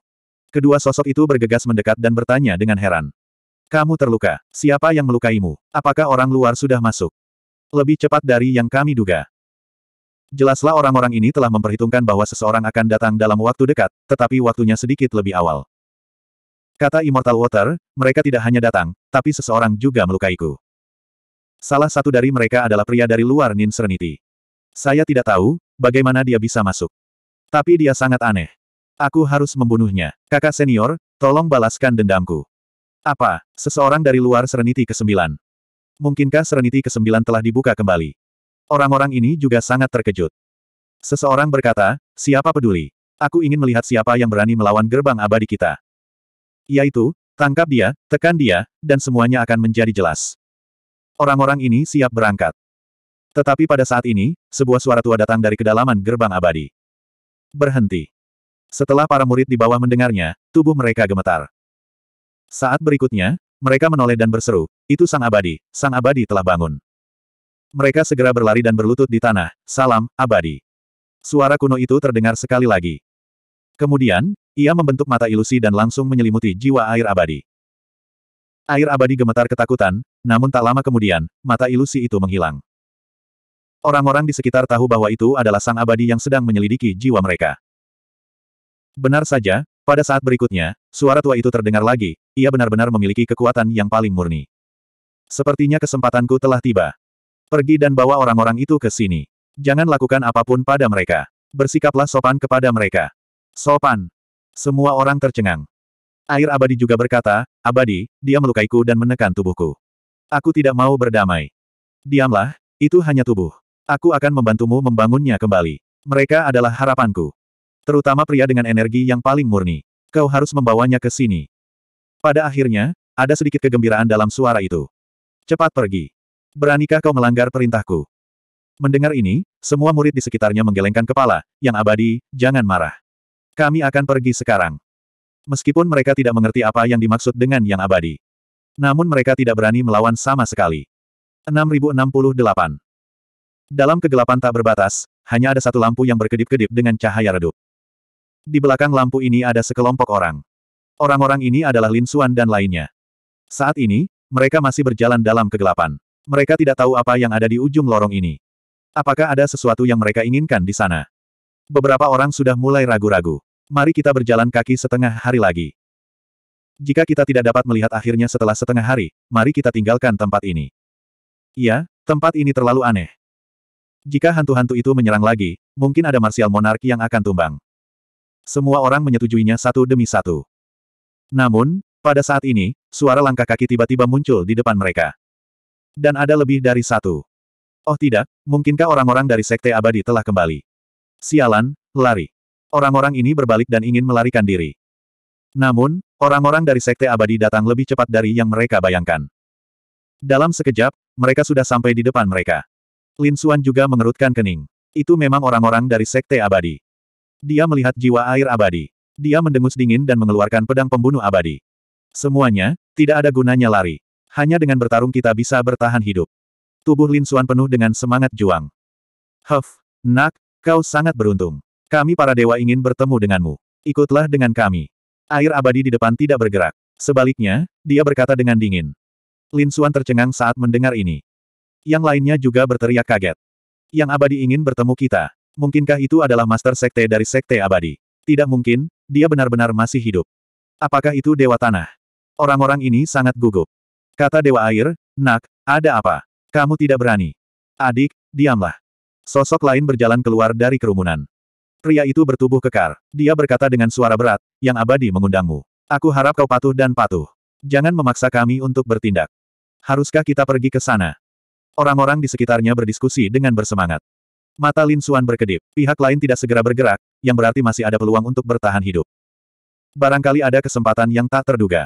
S1: Kedua sosok itu bergegas mendekat dan bertanya dengan heran. Kamu terluka. Siapa yang melukaimu? Apakah orang luar sudah masuk? Lebih cepat dari yang kami duga. Jelaslah orang-orang ini telah memperhitungkan bahwa seseorang akan datang dalam waktu dekat, tetapi waktunya sedikit lebih awal. Kata Immortal Water, mereka tidak hanya datang, tapi seseorang juga melukaiku. Salah satu dari mereka adalah pria dari luar Nin Serenity. Saya tidak tahu, bagaimana dia bisa masuk. Tapi dia sangat aneh. Aku harus membunuhnya. Kakak senior, tolong balaskan dendamku. Apa? Seseorang dari luar Sereniti ke-9. Mungkinkah Sereniti ke-9 telah dibuka kembali? Orang-orang ini juga sangat terkejut. Seseorang berkata, siapa peduli? Aku ingin melihat siapa yang berani melawan gerbang abadi kita. Yaitu, tangkap dia, tekan dia, dan semuanya akan menjadi jelas. Orang-orang ini siap berangkat. Tetapi pada saat ini, sebuah suara tua datang dari kedalaman gerbang abadi. Berhenti. Setelah para murid di bawah mendengarnya, tubuh mereka gemetar. Saat berikutnya, mereka menoleh dan berseru, itu Sang Abadi, Sang Abadi telah bangun. Mereka segera berlari dan berlutut di tanah, salam, Abadi. Suara kuno itu terdengar sekali lagi. Kemudian, ia membentuk mata ilusi dan langsung menyelimuti jiwa air abadi. Air abadi gemetar ketakutan, namun tak lama kemudian, mata ilusi itu menghilang. Orang-orang di sekitar tahu bahwa itu adalah sang abadi yang sedang menyelidiki jiwa mereka. Benar saja, pada saat berikutnya, suara tua itu terdengar lagi, ia benar-benar memiliki kekuatan yang paling murni. Sepertinya kesempatanku telah tiba. Pergi dan bawa orang-orang itu ke sini. Jangan lakukan apapun pada mereka. Bersikaplah sopan kepada mereka. Sopan. Semua orang tercengang. Air abadi juga berkata, abadi, dia melukaiku dan menekan tubuhku. Aku tidak mau berdamai. Diamlah, itu hanya tubuh. Aku akan membantumu membangunnya kembali. Mereka adalah harapanku. Terutama pria dengan energi yang paling murni. Kau harus membawanya ke sini. Pada akhirnya, ada sedikit kegembiraan dalam suara itu. Cepat pergi. Beranikah kau melanggar perintahku? Mendengar ini, semua murid di sekitarnya menggelengkan kepala, yang abadi, jangan marah. Kami akan pergi sekarang. Meskipun mereka tidak mengerti apa yang dimaksud dengan yang abadi. Namun mereka tidak berani melawan sama sekali. 6068 dalam kegelapan tak berbatas, hanya ada satu lampu yang berkedip-kedip dengan cahaya redup. Di belakang lampu ini ada sekelompok orang. Orang-orang ini adalah Lin Xuan dan lainnya. Saat ini, mereka masih berjalan dalam kegelapan. Mereka tidak tahu apa yang ada di ujung lorong ini. Apakah ada sesuatu yang mereka inginkan di sana? Beberapa orang sudah mulai ragu-ragu. Mari kita berjalan kaki setengah hari lagi. Jika kita tidak dapat melihat akhirnya setelah setengah hari, mari kita tinggalkan tempat ini. Iya, tempat ini terlalu aneh. Jika hantu-hantu itu menyerang lagi, mungkin ada Martial Monarki yang akan tumbang. Semua orang menyetujuinya satu demi satu. Namun, pada saat ini, suara langkah kaki tiba-tiba muncul di depan mereka. Dan ada lebih dari satu. Oh tidak, mungkinkah orang-orang dari Sekte Abadi telah kembali? Sialan, lari. Orang-orang ini berbalik dan ingin melarikan diri. Namun, orang-orang dari Sekte Abadi datang lebih cepat dari yang mereka bayangkan. Dalam sekejap, mereka sudah sampai di depan mereka. Lin Suan juga mengerutkan kening. Itu memang orang-orang dari Sekte Abadi. Dia melihat jiwa air abadi. Dia mendengus dingin dan mengeluarkan pedang pembunuh abadi. Semuanya, tidak ada gunanya lari. Hanya dengan bertarung kita bisa bertahan hidup. Tubuh Lin Suan penuh dengan semangat juang. Huff, nak, kau sangat beruntung. Kami para dewa ingin bertemu denganmu. Ikutlah dengan kami. Air abadi di depan tidak bergerak. Sebaliknya, dia berkata dengan dingin. Lin Suan tercengang saat mendengar ini. Yang lainnya juga berteriak kaget. Yang abadi ingin bertemu kita. Mungkinkah itu adalah master sekte dari sekte abadi? Tidak mungkin, dia benar-benar masih hidup. Apakah itu dewa tanah? Orang-orang ini sangat gugup. Kata dewa air, nak, ada apa? Kamu tidak berani. Adik, diamlah. Sosok lain berjalan keluar dari kerumunan. Pria itu bertubuh kekar. Dia berkata dengan suara berat, yang abadi mengundangmu. Aku harap kau patuh dan patuh. Jangan memaksa kami untuk bertindak. Haruskah kita pergi ke sana? Orang-orang di sekitarnya berdiskusi dengan bersemangat. Mata Lin Xuan berkedip, pihak lain tidak segera bergerak, yang berarti masih ada peluang untuk bertahan hidup. Barangkali ada kesempatan yang tak terduga.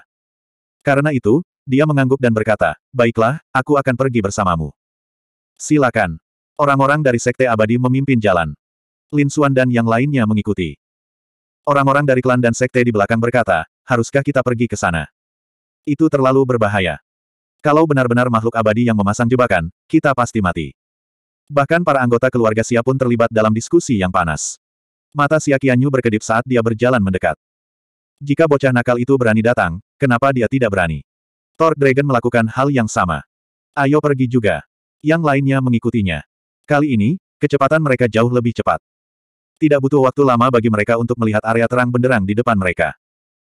S1: Karena itu, dia mengangguk dan berkata, Baiklah, aku akan pergi bersamamu. Silakan. Orang-orang dari Sekte Abadi memimpin jalan. Lin Xuan dan yang lainnya mengikuti. Orang-orang dari klan dan sekte di belakang berkata, haruskah kita pergi ke sana? Itu terlalu berbahaya. Kalau benar-benar makhluk abadi yang memasang jebakan, kita pasti mati. Bahkan para anggota keluarga Xia pun terlibat dalam diskusi yang panas. Mata Xia Qianyu berkedip saat dia berjalan mendekat. Jika bocah nakal itu berani datang, kenapa dia tidak berani? Thor Dragon melakukan hal yang sama. Ayo pergi juga. Yang lainnya mengikutinya. Kali ini, kecepatan mereka jauh lebih cepat. Tidak butuh waktu lama bagi mereka untuk melihat area terang benderang di depan mereka.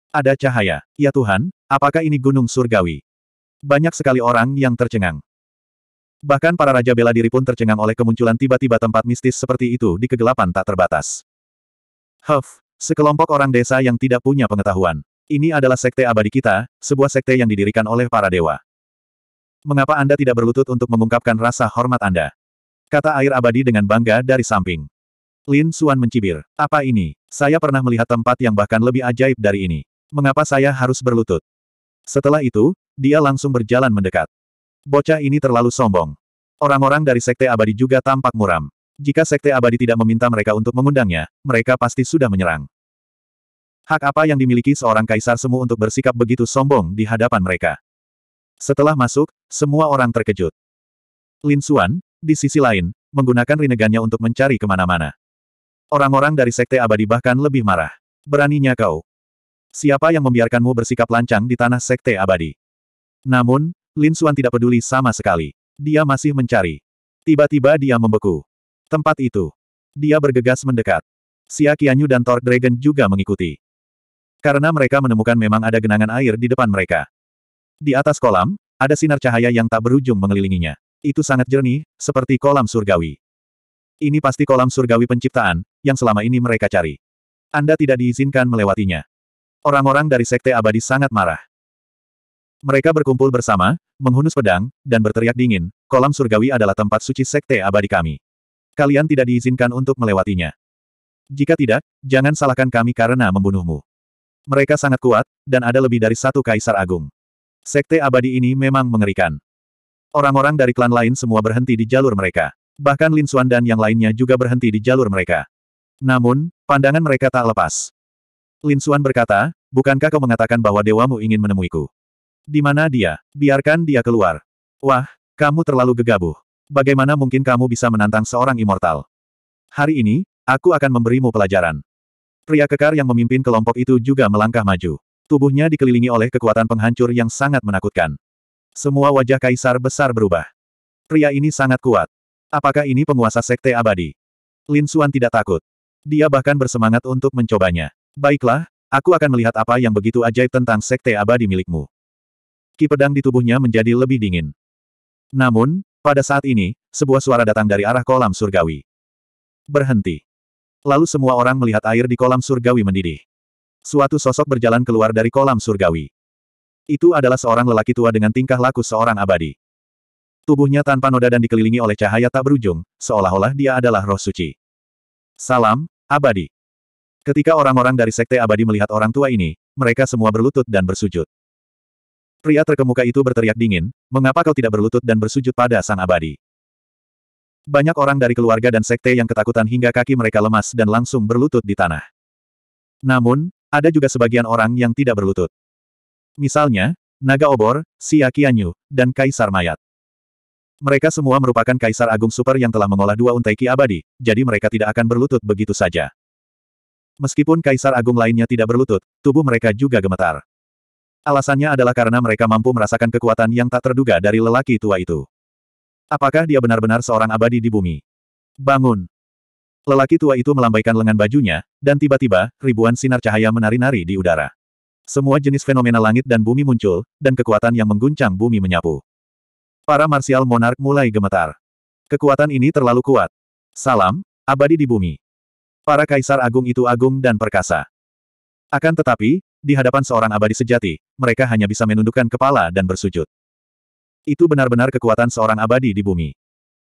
S1: Ada cahaya. Ya Tuhan, apakah ini gunung surgawi? Banyak sekali orang yang tercengang. Bahkan para raja bela diri pun tercengang oleh kemunculan tiba-tiba tempat mistis seperti itu di kegelapan tak terbatas. Huff, sekelompok orang desa yang tidak punya pengetahuan. Ini adalah sekte abadi kita, sebuah sekte yang didirikan oleh para dewa. Mengapa Anda tidak berlutut untuk mengungkapkan rasa hormat Anda? Kata air abadi dengan bangga dari samping. Lin Suan mencibir. Apa ini? Saya pernah melihat tempat yang bahkan lebih ajaib dari ini. Mengapa saya harus berlutut? Setelah itu, dia langsung berjalan mendekat. Bocah ini terlalu sombong. Orang-orang dari Sekte Abadi juga tampak muram. Jika Sekte Abadi tidak meminta mereka untuk mengundangnya, mereka pasti sudah menyerang. Hak apa yang dimiliki seorang kaisar semu untuk bersikap begitu sombong di hadapan mereka? Setelah masuk, semua orang terkejut. Lin Xuan, di sisi lain, menggunakan rinegannya untuk mencari kemana-mana. Orang-orang dari Sekte Abadi bahkan lebih marah. Beraninya kau. Siapa yang membiarkanmu bersikap lancang di tanah Sekte Abadi? Namun, Lin Suan tidak peduli sama sekali. Dia masih mencari. Tiba-tiba dia membeku. Tempat itu. Dia bergegas mendekat. Xia Qianyu dan Thor Dragon juga mengikuti. Karena mereka menemukan memang ada genangan air di depan mereka. Di atas kolam, ada sinar cahaya yang tak berujung mengelilinginya. Itu sangat jernih, seperti kolam surgawi. Ini pasti kolam surgawi penciptaan, yang selama ini mereka cari. Anda tidak diizinkan melewatinya. Orang-orang dari Sekte Abadi sangat marah. Mereka berkumpul bersama, menghunus pedang, dan berteriak dingin, kolam surgawi adalah tempat suci sekte abadi kami. Kalian tidak diizinkan untuk melewatinya. Jika tidak, jangan salahkan kami karena membunuhmu. Mereka sangat kuat, dan ada lebih dari satu kaisar agung. Sekte abadi ini memang mengerikan. Orang-orang dari klan lain semua berhenti di jalur mereka. Bahkan Lin Xuan dan yang lainnya juga berhenti di jalur mereka. Namun, pandangan mereka tak lepas. Lin Xuan berkata, bukankah kau mengatakan bahwa dewamu ingin menemuiku? Di mana dia? Biarkan dia keluar. Wah, kamu terlalu gegabah. Bagaimana mungkin kamu bisa menantang seorang immortal? Hari ini, aku akan memberimu pelajaran. Pria kekar yang memimpin kelompok itu juga melangkah maju. Tubuhnya dikelilingi oleh kekuatan penghancur yang sangat menakutkan. Semua wajah kaisar besar berubah. Pria ini sangat kuat. Apakah ini penguasa sekte abadi? Lin Suan tidak takut. Dia bahkan bersemangat untuk mencobanya. Baiklah, aku akan melihat apa yang begitu ajaib tentang sekte abadi milikmu ki pedang di tubuhnya menjadi lebih dingin. Namun, pada saat ini, sebuah suara datang dari arah kolam surgawi. Berhenti. Lalu semua orang melihat air di kolam surgawi mendidih. Suatu sosok berjalan keluar dari kolam surgawi. Itu adalah seorang lelaki tua dengan tingkah laku seorang abadi. Tubuhnya tanpa noda dan dikelilingi oleh cahaya tak berujung, seolah-olah dia adalah roh suci. Salam, abadi. Ketika orang-orang dari Sekte Abadi melihat orang tua ini, mereka semua berlutut dan bersujud. Pria terkemuka itu berteriak dingin, mengapa kau tidak berlutut dan bersujud pada sang abadi? Banyak orang dari keluarga dan sekte yang ketakutan hingga kaki mereka lemas dan langsung berlutut di tanah. Namun, ada juga sebagian orang yang tidak berlutut. Misalnya, Naga Obor, Siakianyu, dan Kaisar Mayat. Mereka semua merupakan Kaisar Agung Super yang telah mengolah dua untaiki abadi, jadi mereka tidak akan berlutut begitu saja. Meskipun Kaisar Agung lainnya tidak berlutut, tubuh mereka juga gemetar. Alasannya adalah karena mereka mampu merasakan kekuatan yang tak terduga dari lelaki tua itu. Apakah dia benar-benar seorang abadi di bumi? Bangun! Lelaki tua itu melambaikan lengan bajunya, dan tiba-tiba, ribuan sinar cahaya menari-nari di udara. Semua jenis fenomena langit dan bumi muncul, dan kekuatan yang mengguncang bumi menyapu. Para marsial monark mulai gemetar. Kekuatan ini terlalu kuat. Salam, abadi di bumi. Para kaisar agung itu agung dan perkasa. Akan tetapi, di hadapan seorang abadi sejati, mereka hanya bisa menundukkan kepala dan bersujud. Itu benar-benar kekuatan seorang abadi di bumi.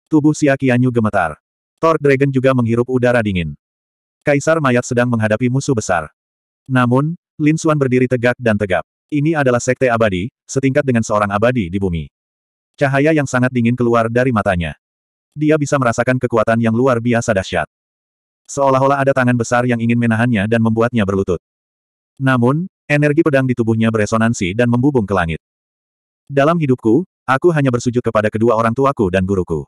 S1: Tubuh Xia Qianyu gemetar. Thor Dragon juga menghirup udara dingin. Kaisar mayat sedang menghadapi musuh besar. Namun, Lin Xuan berdiri tegak dan tegap. Ini adalah sekte abadi, setingkat dengan seorang abadi di bumi. Cahaya yang sangat dingin keluar dari matanya. Dia bisa merasakan kekuatan yang luar biasa dahsyat. Seolah-olah ada tangan besar yang ingin menahannya dan membuatnya berlutut. Namun, energi pedang di tubuhnya beresonansi dan membubung ke langit. Dalam hidupku, aku hanya bersujud kepada kedua orang tuaku dan guruku.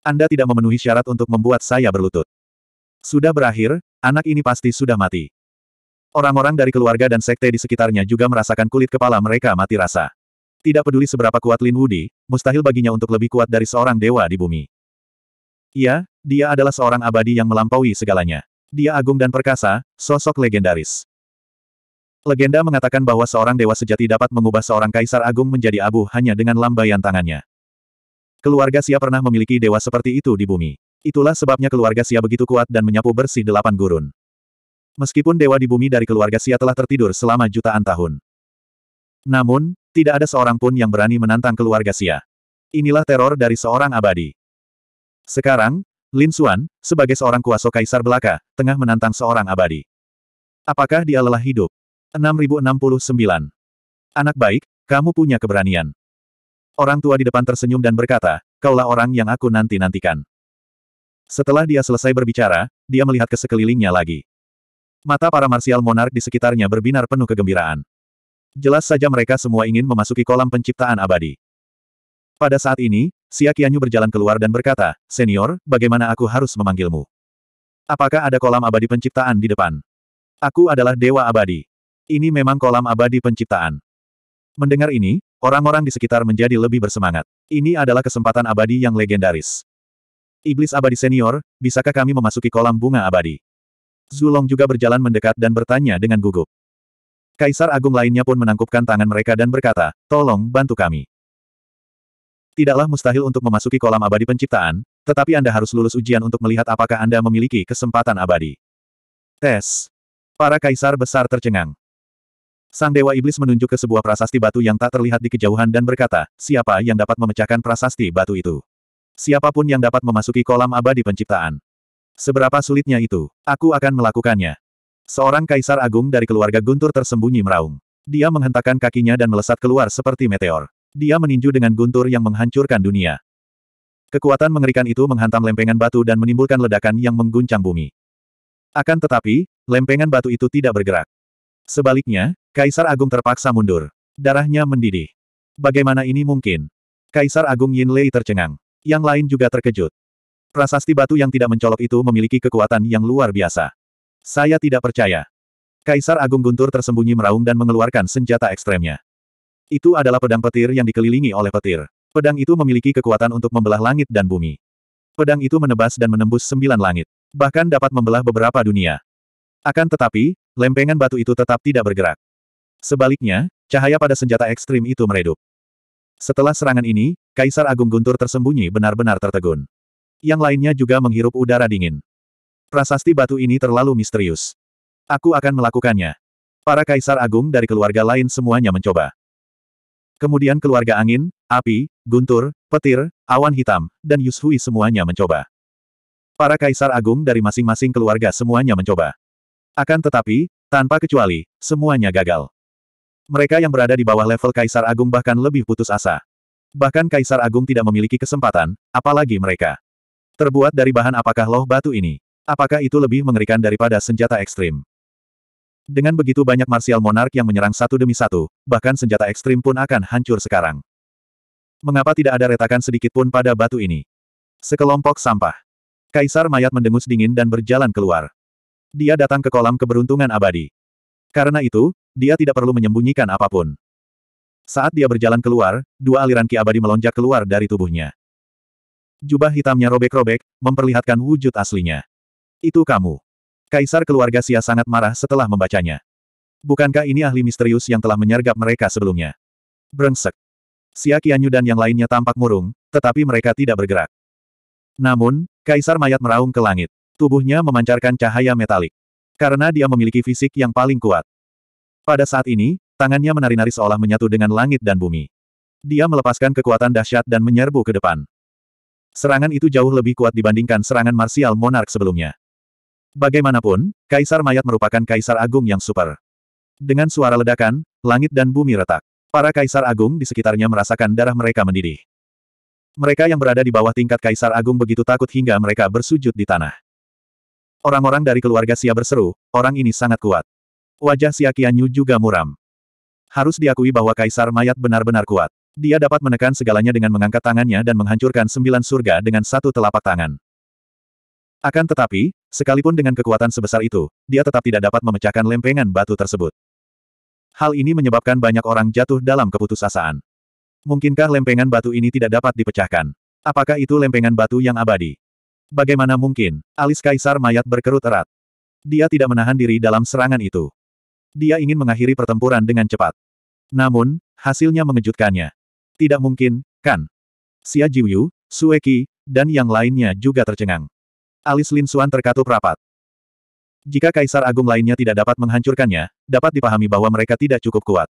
S1: Anda tidak memenuhi syarat untuk membuat saya berlutut. Sudah berakhir, anak ini pasti sudah mati. Orang-orang dari keluarga dan sekte di sekitarnya juga merasakan kulit kepala mereka mati rasa. Tidak peduli seberapa kuat Lin Wudi, mustahil baginya untuk lebih kuat dari seorang dewa di bumi. Iya, dia adalah seorang abadi yang melampaui segalanya. Dia agung dan perkasa, sosok legendaris. Legenda mengatakan bahwa seorang dewa sejati dapat mengubah seorang kaisar agung menjadi abu hanya dengan lambaian tangannya. Keluarga Sia pernah memiliki dewa seperti itu di bumi. Itulah sebabnya keluarga Sia begitu kuat dan menyapu bersih delapan gurun. Meskipun dewa di bumi dari keluarga Sia telah tertidur selama jutaan tahun. Namun, tidak ada seorang pun yang berani menantang keluarga Sia. Inilah teror dari seorang abadi. Sekarang, Lin Xuan, sebagai seorang kuasa kaisar belaka, tengah menantang seorang abadi. Apakah dia lelah hidup? 6069. Anak baik, kamu punya keberanian. Orang tua di depan tersenyum dan berkata, kaulah orang yang aku nanti-nantikan. Setelah dia selesai berbicara, dia melihat ke sekelilingnya lagi. Mata para marsial monark di sekitarnya berbinar penuh kegembiraan. Jelas saja mereka semua ingin memasuki kolam penciptaan abadi. Pada saat ini, Xia berjalan keluar dan berkata, Senior, bagaimana aku harus memanggilmu? Apakah ada kolam abadi penciptaan di depan? Aku adalah Dewa Abadi. Ini memang kolam abadi penciptaan. Mendengar ini, orang-orang di sekitar menjadi lebih bersemangat. Ini adalah kesempatan abadi yang legendaris. Iblis abadi senior, bisakah kami memasuki kolam bunga abadi? Zulong juga berjalan mendekat dan bertanya dengan gugup. Kaisar Agung lainnya pun menangkupkan tangan mereka dan berkata, tolong bantu kami. Tidaklah mustahil untuk memasuki kolam abadi penciptaan, tetapi Anda harus lulus ujian untuk melihat apakah Anda memiliki kesempatan abadi. Tes. Para kaisar besar tercengang. Sang Dewa Iblis menunjuk ke sebuah prasasti batu yang tak terlihat di kejauhan dan berkata, siapa yang dapat memecahkan prasasti batu itu? Siapapun yang dapat memasuki kolam abadi penciptaan. Seberapa sulitnya itu, aku akan melakukannya. Seorang kaisar agung dari keluarga Guntur tersembunyi meraung. Dia menghentakkan kakinya dan melesat keluar seperti meteor. Dia meninju dengan Guntur yang menghancurkan dunia. Kekuatan mengerikan itu menghantam lempengan batu dan menimbulkan ledakan yang mengguncang bumi. Akan tetapi, lempengan batu itu tidak bergerak. Sebaliknya, Kaisar Agung terpaksa mundur. Darahnya mendidih. Bagaimana ini mungkin? Kaisar Agung Yin Lei tercengang. Yang lain juga terkejut. Prasasti batu yang tidak mencolok itu memiliki kekuatan yang luar biasa. Saya tidak percaya. Kaisar Agung Guntur tersembunyi meraung dan mengeluarkan senjata ekstremnya. Itu adalah pedang petir yang dikelilingi oleh petir. Pedang itu memiliki kekuatan untuk membelah langit dan bumi. Pedang itu menebas dan menembus sembilan langit. Bahkan dapat membelah beberapa dunia. Akan tetapi, lempengan batu itu tetap tidak bergerak. Sebaliknya, cahaya pada senjata ekstrim itu meredup. Setelah serangan ini, Kaisar Agung Guntur tersembunyi benar-benar tertegun. Yang lainnya juga menghirup udara dingin. Prasasti batu ini terlalu misterius. Aku akan melakukannya. Para Kaisar Agung dari keluarga lain semuanya mencoba. Kemudian keluarga angin, api, guntur, petir, awan hitam, dan Yushui semuanya mencoba. Para Kaisar Agung dari masing-masing keluarga semuanya mencoba. Akan tetapi, tanpa kecuali, semuanya gagal. Mereka yang berada di bawah level Kaisar Agung bahkan lebih putus asa. Bahkan Kaisar Agung tidak memiliki kesempatan, apalagi mereka. Terbuat dari bahan apakah loh batu ini? Apakah itu lebih mengerikan daripada senjata ekstrim? Dengan begitu banyak martial monark yang menyerang satu demi satu, bahkan senjata ekstrim pun akan hancur sekarang. Mengapa tidak ada retakan sedikit pun pada batu ini? Sekelompok sampah. Kaisar mayat mendengus dingin dan berjalan keluar. Dia datang ke kolam keberuntungan abadi. Karena itu, dia tidak perlu menyembunyikan apapun. Saat dia berjalan keluar, dua aliran ki abadi melonjak keluar dari tubuhnya. Jubah hitamnya robek-robek, memperlihatkan wujud aslinya. Itu kamu. Kaisar keluarga Sia sangat marah setelah membacanya. Bukankah ini ahli misterius yang telah menyergap mereka sebelumnya? Brengsek. Sia Kianyu dan yang lainnya tampak murung, tetapi mereka tidak bergerak. Namun, Kaisar mayat meraung ke langit. Tubuhnya memancarkan cahaya metalik. Karena dia memiliki fisik yang paling kuat. Pada saat ini, tangannya menari-nari seolah menyatu dengan langit dan bumi. Dia melepaskan kekuatan dahsyat dan menyerbu ke depan. Serangan itu jauh lebih kuat dibandingkan serangan Martial Monarch sebelumnya. Bagaimanapun, Kaisar Mayat merupakan Kaisar Agung yang super. Dengan suara ledakan, langit dan bumi retak. Para Kaisar Agung di sekitarnya merasakan darah mereka mendidih. Mereka yang berada di bawah tingkat Kaisar Agung begitu takut hingga mereka bersujud di tanah. Orang-orang dari keluarga Sia berseru, orang ini sangat kuat. Wajah siakianyu juga muram. Harus diakui bahwa Kaisar Mayat benar-benar kuat. Dia dapat menekan segalanya dengan mengangkat tangannya dan menghancurkan sembilan surga dengan satu telapak tangan. Akan tetapi, sekalipun dengan kekuatan sebesar itu, dia tetap tidak dapat memecahkan lempengan batu tersebut. Hal ini menyebabkan banyak orang jatuh dalam keputusasaan. Mungkinkah lempengan batu ini tidak dapat dipecahkan? Apakah itu lempengan batu yang abadi? Bagaimana mungkin? Alis kaisar mayat berkerut erat. Dia tidak menahan diri dalam serangan itu. Dia ingin mengakhiri pertempuran dengan cepat. Namun, hasilnya mengejutkannya. Tidak mungkin, kan? Xia Jiuyu, Sueki, dan yang lainnya juga tercengang. Alis Lin Suan terkatup rapat. Jika Kaisar Agung lainnya tidak dapat menghancurkannya, dapat dipahami bahwa mereka tidak cukup kuat.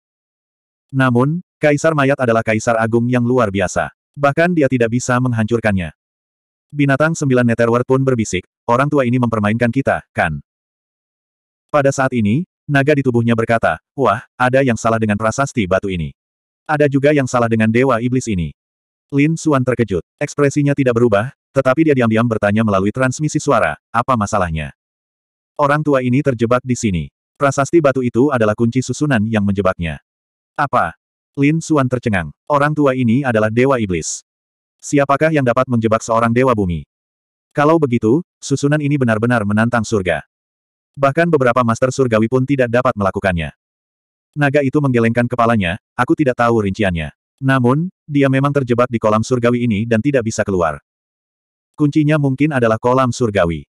S1: Namun, Kaisar Mayat adalah Kaisar Agung yang luar biasa. Bahkan dia tidak bisa menghancurkannya. Binatang sembilan Netherworld pun berbisik, orang tua ini mempermainkan kita, kan? Pada saat ini, Naga di tubuhnya berkata, wah, ada yang salah dengan prasasti batu ini. Ada juga yang salah dengan dewa iblis ini. Lin Suan terkejut. Ekspresinya tidak berubah, tetapi dia diam-diam bertanya melalui transmisi suara, apa masalahnya? Orang tua ini terjebak di sini. Prasasti batu itu adalah kunci susunan yang menjebaknya. Apa? Lin Suan tercengang. Orang tua ini adalah dewa iblis. Siapakah yang dapat menjebak seorang dewa bumi? Kalau begitu, susunan ini benar-benar menantang surga. Bahkan beberapa master surgawi pun tidak dapat melakukannya. Naga itu menggelengkan kepalanya, aku tidak tahu rinciannya. Namun, dia memang terjebak di kolam surgawi ini dan tidak bisa keluar. Kuncinya mungkin adalah kolam surgawi.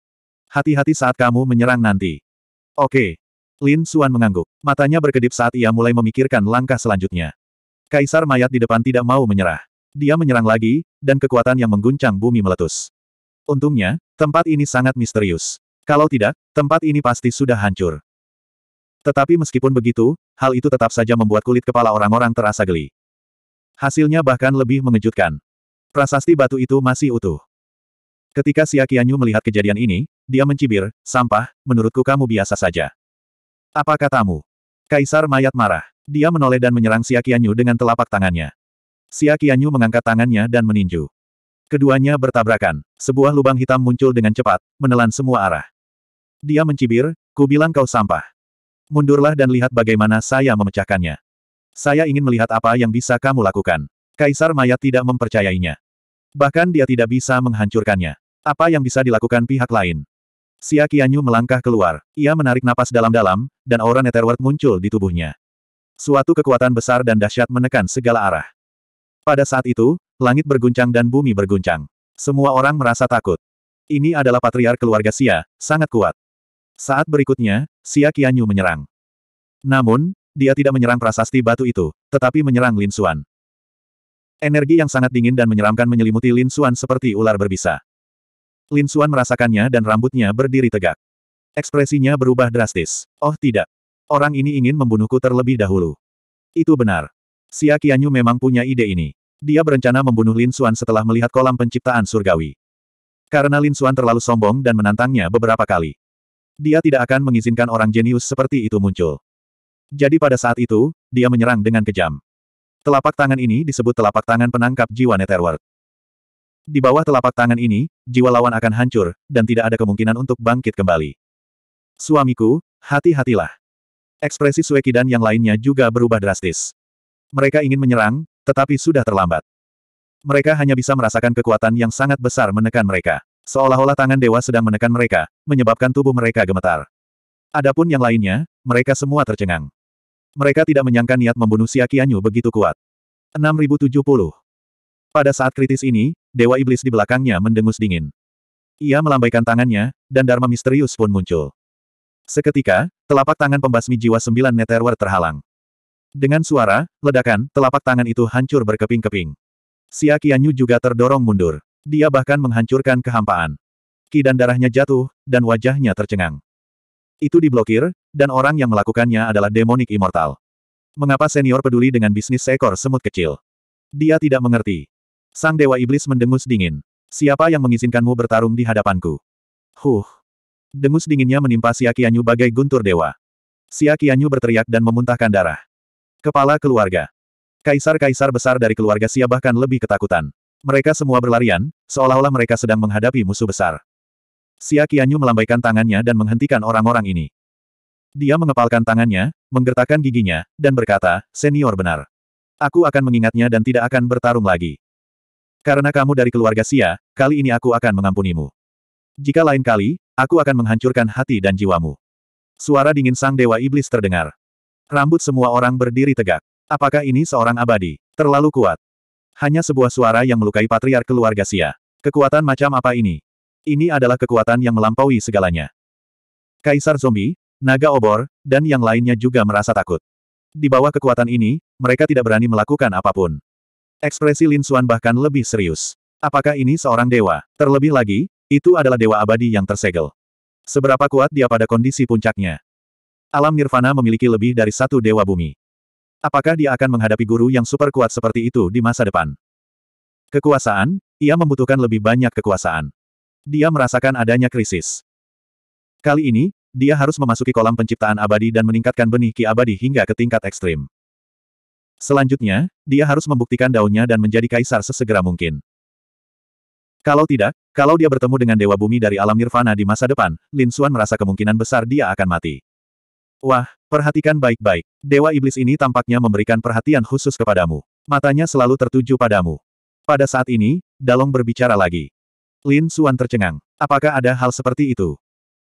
S1: Hati-hati saat kamu menyerang nanti. Oke. Lin Suan mengangguk. Matanya berkedip saat ia mulai memikirkan langkah selanjutnya. Kaisar mayat di depan tidak mau menyerah. Dia menyerang lagi, dan kekuatan yang mengguncang bumi meletus. Untungnya, tempat ini sangat misterius. Kalau tidak, tempat ini pasti sudah hancur. Tetapi meskipun begitu, hal itu tetap saja membuat kulit kepala orang-orang terasa geli. Hasilnya bahkan lebih mengejutkan. Prasasti batu itu masih utuh. Ketika Siakianyu Akianyu melihat kejadian ini, dia mencibir, sampah, menurutku kamu biasa saja. Apa katamu? Kaisar mayat marah. Dia menoleh dan menyerang Siakianyu Akianyu dengan telapak tangannya. Siakianyu Akianyu mengangkat tangannya dan meninju. Keduanya bertabrakan. Sebuah lubang hitam muncul dengan cepat, menelan semua arah. Dia mencibir, ku bilang kau sampah. Mundurlah dan lihat bagaimana saya memecahkannya. Saya ingin melihat apa yang bisa kamu lakukan. Kaisar mayat tidak mempercayainya. Bahkan dia tidak bisa menghancurkannya. Apa yang bisa dilakukan pihak lain? Xia Qianyu melangkah keluar. Ia menarik napas dalam-dalam, dan aura Netherworld muncul di tubuhnya. Suatu kekuatan besar dan dahsyat menekan segala arah. Pada saat itu, langit berguncang dan bumi berguncang. Semua orang merasa takut. Ini adalah patriar keluarga Xia, sangat kuat. Saat berikutnya, Xia Qianyu menyerang. Namun, dia tidak menyerang prasasti batu itu, tetapi menyerang Lin Xuan. Energi yang sangat dingin dan menyeramkan menyelimuti Lin Xuan seperti ular berbisa. Lin Xuan merasakannya dan rambutnya berdiri tegak. Ekspresinya berubah drastis. Oh tidak. Orang ini ingin membunuhku terlebih dahulu. Itu benar. Xia Qianyu memang punya ide ini. Dia berencana membunuh Lin Xuan setelah melihat kolam penciptaan surgawi. Karena Lin Xuan terlalu sombong dan menantangnya beberapa kali. Dia tidak akan mengizinkan orang jenius seperti itu muncul. Jadi pada saat itu, dia menyerang dengan kejam. Telapak tangan ini disebut telapak tangan penangkap jiwa Netherworld. Di bawah telapak tangan ini, jiwa lawan akan hancur, dan tidak ada kemungkinan untuk bangkit kembali. Suamiku, hati-hatilah. Ekspresi Sueki dan yang lainnya juga berubah drastis. Mereka ingin menyerang, tetapi sudah terlambat. Mereka hanya bisa merasakan kekuatan yang sangat besar menekan mereka. Seolah-olah tangan dewa sedang menekan mereka, menyebabkan tubuh mereka gemetar. Adapun yang lainnya, mereka semua tercengang. Mereka tidak menyangka niat membunuh Xia Qianyu begitu kuat. 6070. Pada saat kritis ini, Dewa Iblis di belakangnya mendengus dingin. Ia melambaikan tangannya, dan Dharma misterius pun muncul. Seketika, telapak tangan pembasmi jiwa sembilan Netherworld terhalang. Dengan suara, ledakan, telapak tangan itu hancur berkeping-keping. Xia Qianyu juga terdorong mundur. Dia bahkan menghancurkan kehampaan. Ki dan darahnya jatuh, dan wajahnya tercengang. Itu diblokir, dan orang yang melakukannya adalah demonik immortal. Mengapa senior peduli dengan bisnis seekor semut kecil? Dia tidak mengerti. Sang Dewa Iblis mendengus dingin. Siapa yang mengizinkanmu bertarung di hadapanku? Huh. Dengus dinginnya menimpa Siakianyu bagai guntur dewa. Siakianyu berteriak dan memuntahkan darah. Kepala keluarga. Kaisar-kaisar besar dari keluarga Sia bahkan lebih ketakutan. Mereka semua berlarian, seolah-olah mereka sedang menghadapi musuh besar. Xia Qianyu melambaikan tangannya dan menghentikan orang-orang ini. Dia mengepalkan tangannya, menggertakkan giginya, dan berkata, senior benar. Aku akan mengingatnya dan tidak akan bertarung lagi. Karena kamu dari keluarga Sia, kali ini aku akan mengampunimu. Jika lain kali, aku akan menghancurkan hati dan jiwamu. Suara dingin sang dewa iblis terdengar. Rambut semua orang berdiri tegak. Apakah ini seorang abadi? Terlalu kuat. Hanya sebuah suara yang melukai patriark keluarga Sia. Kekuatan macam apa ini? Ini adalah kekuatan yang melampaui segalanya. Kaisar zombie, naga obor, dan yang lainnya juga merasa takut. Di bawah kekuatan ini, mereka tidak berani melakukan apapun. Ekspresi Lin Xuan bahkan lebih serius. Apakah ini seorang dewa? Terlebih lagi, itu adalah dewa abadi yang tersegel. Seberapa kuat dia pada kondisi puncaknya? Alam Nirvana memiliki lebih dari satu dewa bumi. Apakah dia akan menghadapi guru yang super kuat seperti itu di masa depan? Kekuasaan, ia membutuhkan lebih banyak kekuasaan. Dia merasakan adanya krisis. Kali ini, dia harus memasuki kolam penciptaan abadi dan meningkatkan benih ki abadi hingga ke tingkat ekstrim. Selanjutnya, dia harus membuktikan daunnya dan menjadi kaisar sesegera mungkin. Kalau tidak, kalau dia bertemu dengan Dewa Bumi dari alam Nirvana di masa depan, Lin Xuan merasa kemungkinan besar dia akan mati. Wah, perhatikan baik-baik. Dewa Iblis ini tampaknya memberikan perhatian khusus kepadamu. Matanya selalu tertuju padamu. Pada saat ini, Dalong berbicara lagi. Lin Suan tercengang. Apakah ada hal seperti itu?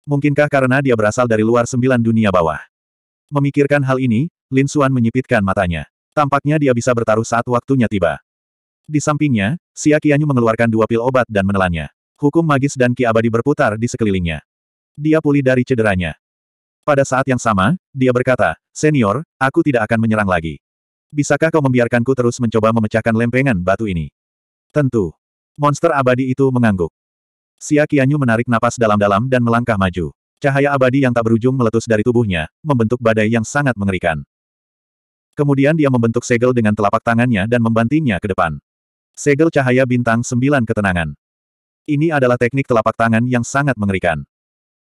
S1: Mungkinkah karena dia berasal dari luar sembilan dunia bawah? Memikirkan hal ini, Lin Suan menyipitkan matanya. Tampaknya dia bisa bertaruh saat waktunya tiba. Di sampingnya, Xia Qianyu mengeluarkan dua pil obat dan menelannya. Hukum magis dan ki abadi berputar di sekelilingnya. Dia pulih dari cederanya. Pada saat yang sama, dia berkata, Senior, aku tidak akan menyerang lagi. Bisakah kau membiarkanku terus mencoba memecahkan lempengan batu ini? Tentu. Monster abadi itu mengangguk. Xia Qianyu menarik napas dalam-dalam dan melangkah maju. Cahaya abadi yang tak berujung meletus dari tubuhnya, membentuk badai yang sangat mengerikan. Kemudian dia membentuk segel dengan telapak tangannya dan membantingnya ke depan. Segel cahaya bintang sembilan ketenangan. Ini adalah teknik telapak tangan yang sangat mengerikan.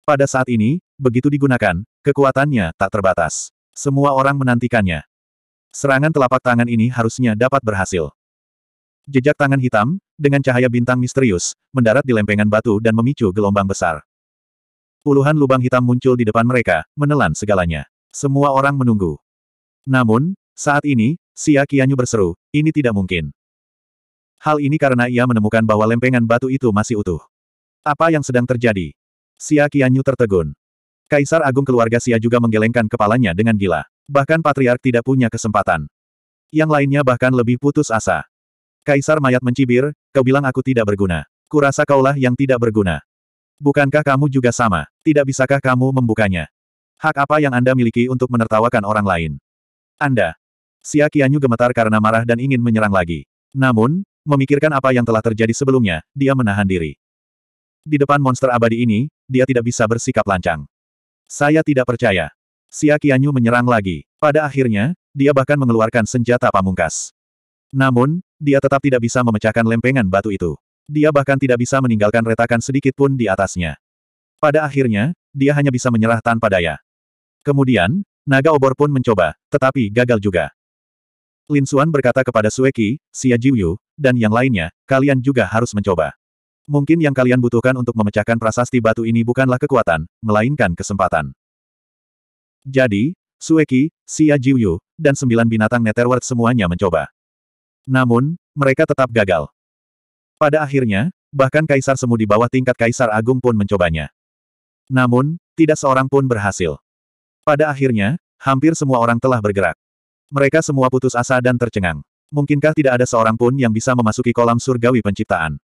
S1: Pada saat ini, begitu digunakan, kekuatannya tak terbatas. Semua orang menantikannya. Serangan telapak tangan ini harusnya dapat berhasil. Jejak tangan hitam, dengan cahaya bintang misterius, mendarat di lempengan batu dan memicu gelombang besar. Puluhan lubang hitam muncul di depan mereka, menelan segalanya. Semua orang menunggu. Namun, saat ini, Xia berseru, ini tidak mungkin. Hal ini karena ia menemukan bahwa lempengan batu itu masih utuh. Apa yang sedang terjadi? Xia Qianyu tertegun. Kaisar Agung keluarga Xia juga menggelengkan kepalanya dengan gila. Bahkan Patriark tidak punya kesempatan. Yang lainnya bahkan lebih putus asa. Kaisar Mayat mencibir, kau bilang aku tidak berguna. Kurasa kaulah yang tidak berguna. Bukankah kamu juga sama? Tidak bisakah kamu membukanya? Hak apa yang Anda miliki untuk menertawakan orang lain? Anda. Xia Qianyu gemetar karena marah dan ingin menyerang lagi. Namun, memikirkan apa yang telah terjadi sebelumnya, dia menahan diri. Di depan monster abadi ini, dia tidak bisa bersikap lancang. Saya tidak percaya. Xia Qianyu menyerang lagi. Pada akhirnya, dia bahkan mengeluarkan senjata pamungkas. Namun, dia tetap tidak bisa memecahkan lempengan batu itu. Dia bahkan tidak bisa meninggalkan retakan sedikit pun di atasnya. Pada akhirnya, dia hanya bisa menyerah tanpa daya. Kemudian, naga obor pun mencoba, tetapi gagal juga. Lin Xuan berkata kepada Sueki, Xia Jiuyu, dan yang lainnya, kalian juga harus mencoba. Mungkin yang kalian butuhkan untuk memecahkan prasasti batu ini bukanlah kekuatan, melainkan kesempatan. Jadi, Sueki, Xia Jiuyu, dan sembilan binatang Netherworld semuanya mencoba. Namun, mereka tetap gagal. Pada akhirnya, bahkan Kaisar Semu di bawah tingkat Kaisar Agung pun mencobanya. Namun, tidak seorang pun berhasil. Pada akhirnya, hampir semua orang telah bergerak. Mereka semua putus asa dan tercengang. Mungkinkah tidak ada seorang pun yang bisa memasuki kolam surgawi penciptaan?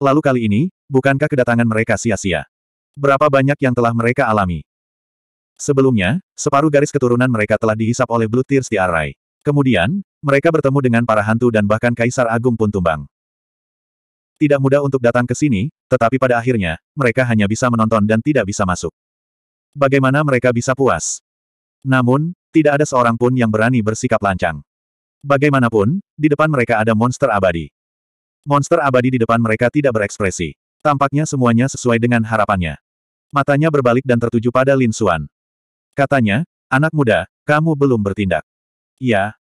S1: Lalu kali ini, bukankah kedatangan mereka sia-sia? Berapa banyak yang telah mereka alami? Sebelumnya, separuh garis keturunan mereka telah dihisap oleh Blue Tears di Arai. Kemudian, mereka bertemu dengan para hantu dan bahkan Kaisar Agung pun tumbang. Tidak mudah untuk datang ke sini, tetapi pada akhirnya, mereka hanya bisa menonton dan tidak bisa masuk. Bagaimana mereka bisa puas? Namun, tidak ada seorang pun yang berani bersikap lancang. Bagaimanapun, di depan mereka ada monster abadi. Monster abadi di depan mereka tidak berekspresi. Tampaknya semuanya sesuai dengan harapannya. Matanya berbalik dan tertuju pada Lin Xuan. Katanya, anak muda, kamu belum bertindak. Ya,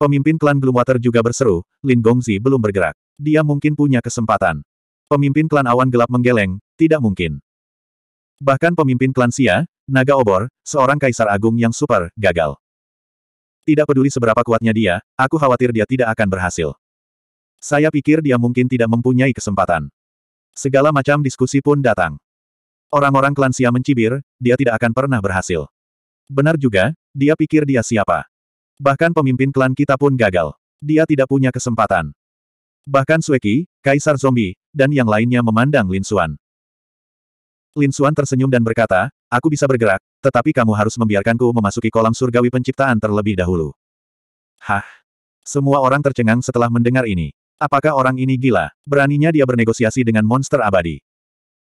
S1: Pemimpin klan Gloomwater juga berseru, Lin Gongzi belum bergerak. Dia mungkin punya kesempatan. Pemimpin klan awan gelap menggeleng, tidak mungkin. Bahkan pemimpin klan Sia, Naga Obor, seorang kaisar agung yang super, gagal. Tidak peduli seberapa kuatnya dia, aku khawatir dia tidak akan berhasil. Saya pikir dia mungkin tidak mempunyai kesempatan. Segala macam diskusi pun datang. Orang-orang klan Sia mencibir, dia tidak akan pernah berhasil. Benar juga, dia pikir dia siapa. Bahkan pemimpin klan kita pun gagal. Dia tidak punya kesempatan. Bahkan Sueki, Kaisar Zombie, dan yang lainnya memandang Lin Xuan. Lin Xuan tersenyum dan berkata, aku bisa bergerak, tetapi kamu harus membiarkanku memasuki kolam surgawi penciptaan terlebih dahulu. Hah? Semua orang tercengang setelah mendengar ini. Apakah orang ini gila? Beraninya dia bernegosiasi dengan monster abadi.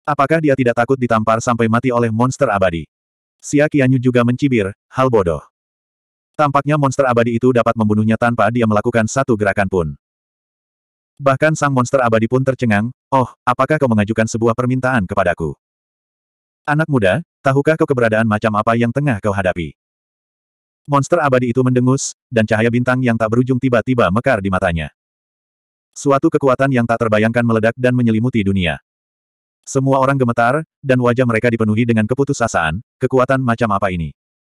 S1: Apakah dia tidak takut ditampar sampai mati oleh monster abadi? Xia Qianyu juga mencibir, hal bodoh. Tampaknya monster abadi itu dapat membunuhnya tanpa dia melakukan satu gerakan pun. Bahkan sang monster abadi pun tercengang, oh, apakah kau mengajukan sebuah permintaan kepadaku? Anak muda, tahukah kau keberadaan macam apa yang tengah kau hadapi? Monster abadi itu mendengus, dan cahaya bintang yang tak berujung tiba-tiba mekar di matanya. Suatu kekuatan yang tak terbayangkan meledak dan menyelimuti dunia. Semua orang gemetar, dan wajah mereka dipenuhi dengan keputusasaan, kekuatan macam apa ini.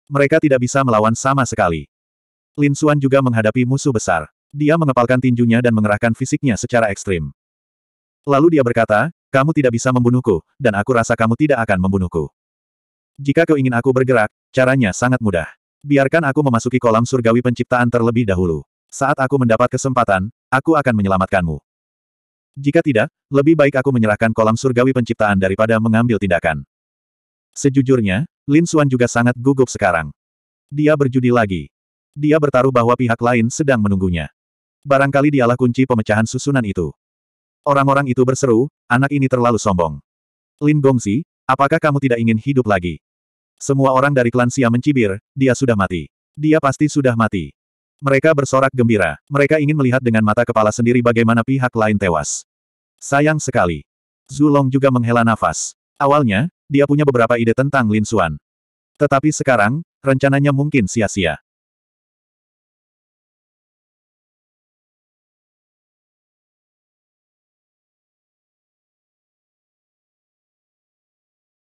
S1: Mereka tidak bisa melawan sama sekali. Lin Xuan juga menghadapi musuh besar. Dia mengepalkan tinjunya dan mengerahkan fisiknya secara ekstrim. Lalu dia berkata, kamu tidak bisa membunuhku, dan aku rasa kamu tidak akan membunuhku. Jika kau ingin aku bergerak, caranya sangat mudah. Biarkan aku memasuki kolam surgawi penciptaan terlebih dahulu. Saat aku mendapat kesempatan, aku akan menyelamatkanmu. Jika tidak, lebih baik aku menyerahkan kolam surgawi penciptaan daripada mengambil tindakan. Sejujurnya, Lin Suan juga sangat gugup sekarang. Dia berjudi lagi. Dia bertaruh bahwa pihak lain sedang menunggunya. Barangkali dialah kunci pemecahan susunan itu. Orang-orang itu berseru, anak ini terlalu sombong. Lin Gongzi, apakah kamu tidak ingin hidup lagi? Semua orang dari klan Xia mencibir, dia sudah mati. Dia pasti sudah mati. Mereka bersorak gembira. Mereka ingin melihat dengan mata kepala sendiri bagaimana pihak lain tewas. Sayang sekali. Zulong juga menghela nafas. Awalnya, dia punya beberapa ide tentang Lin Xuan. Tetapi sekarang, rencananya mungkin sia-sia.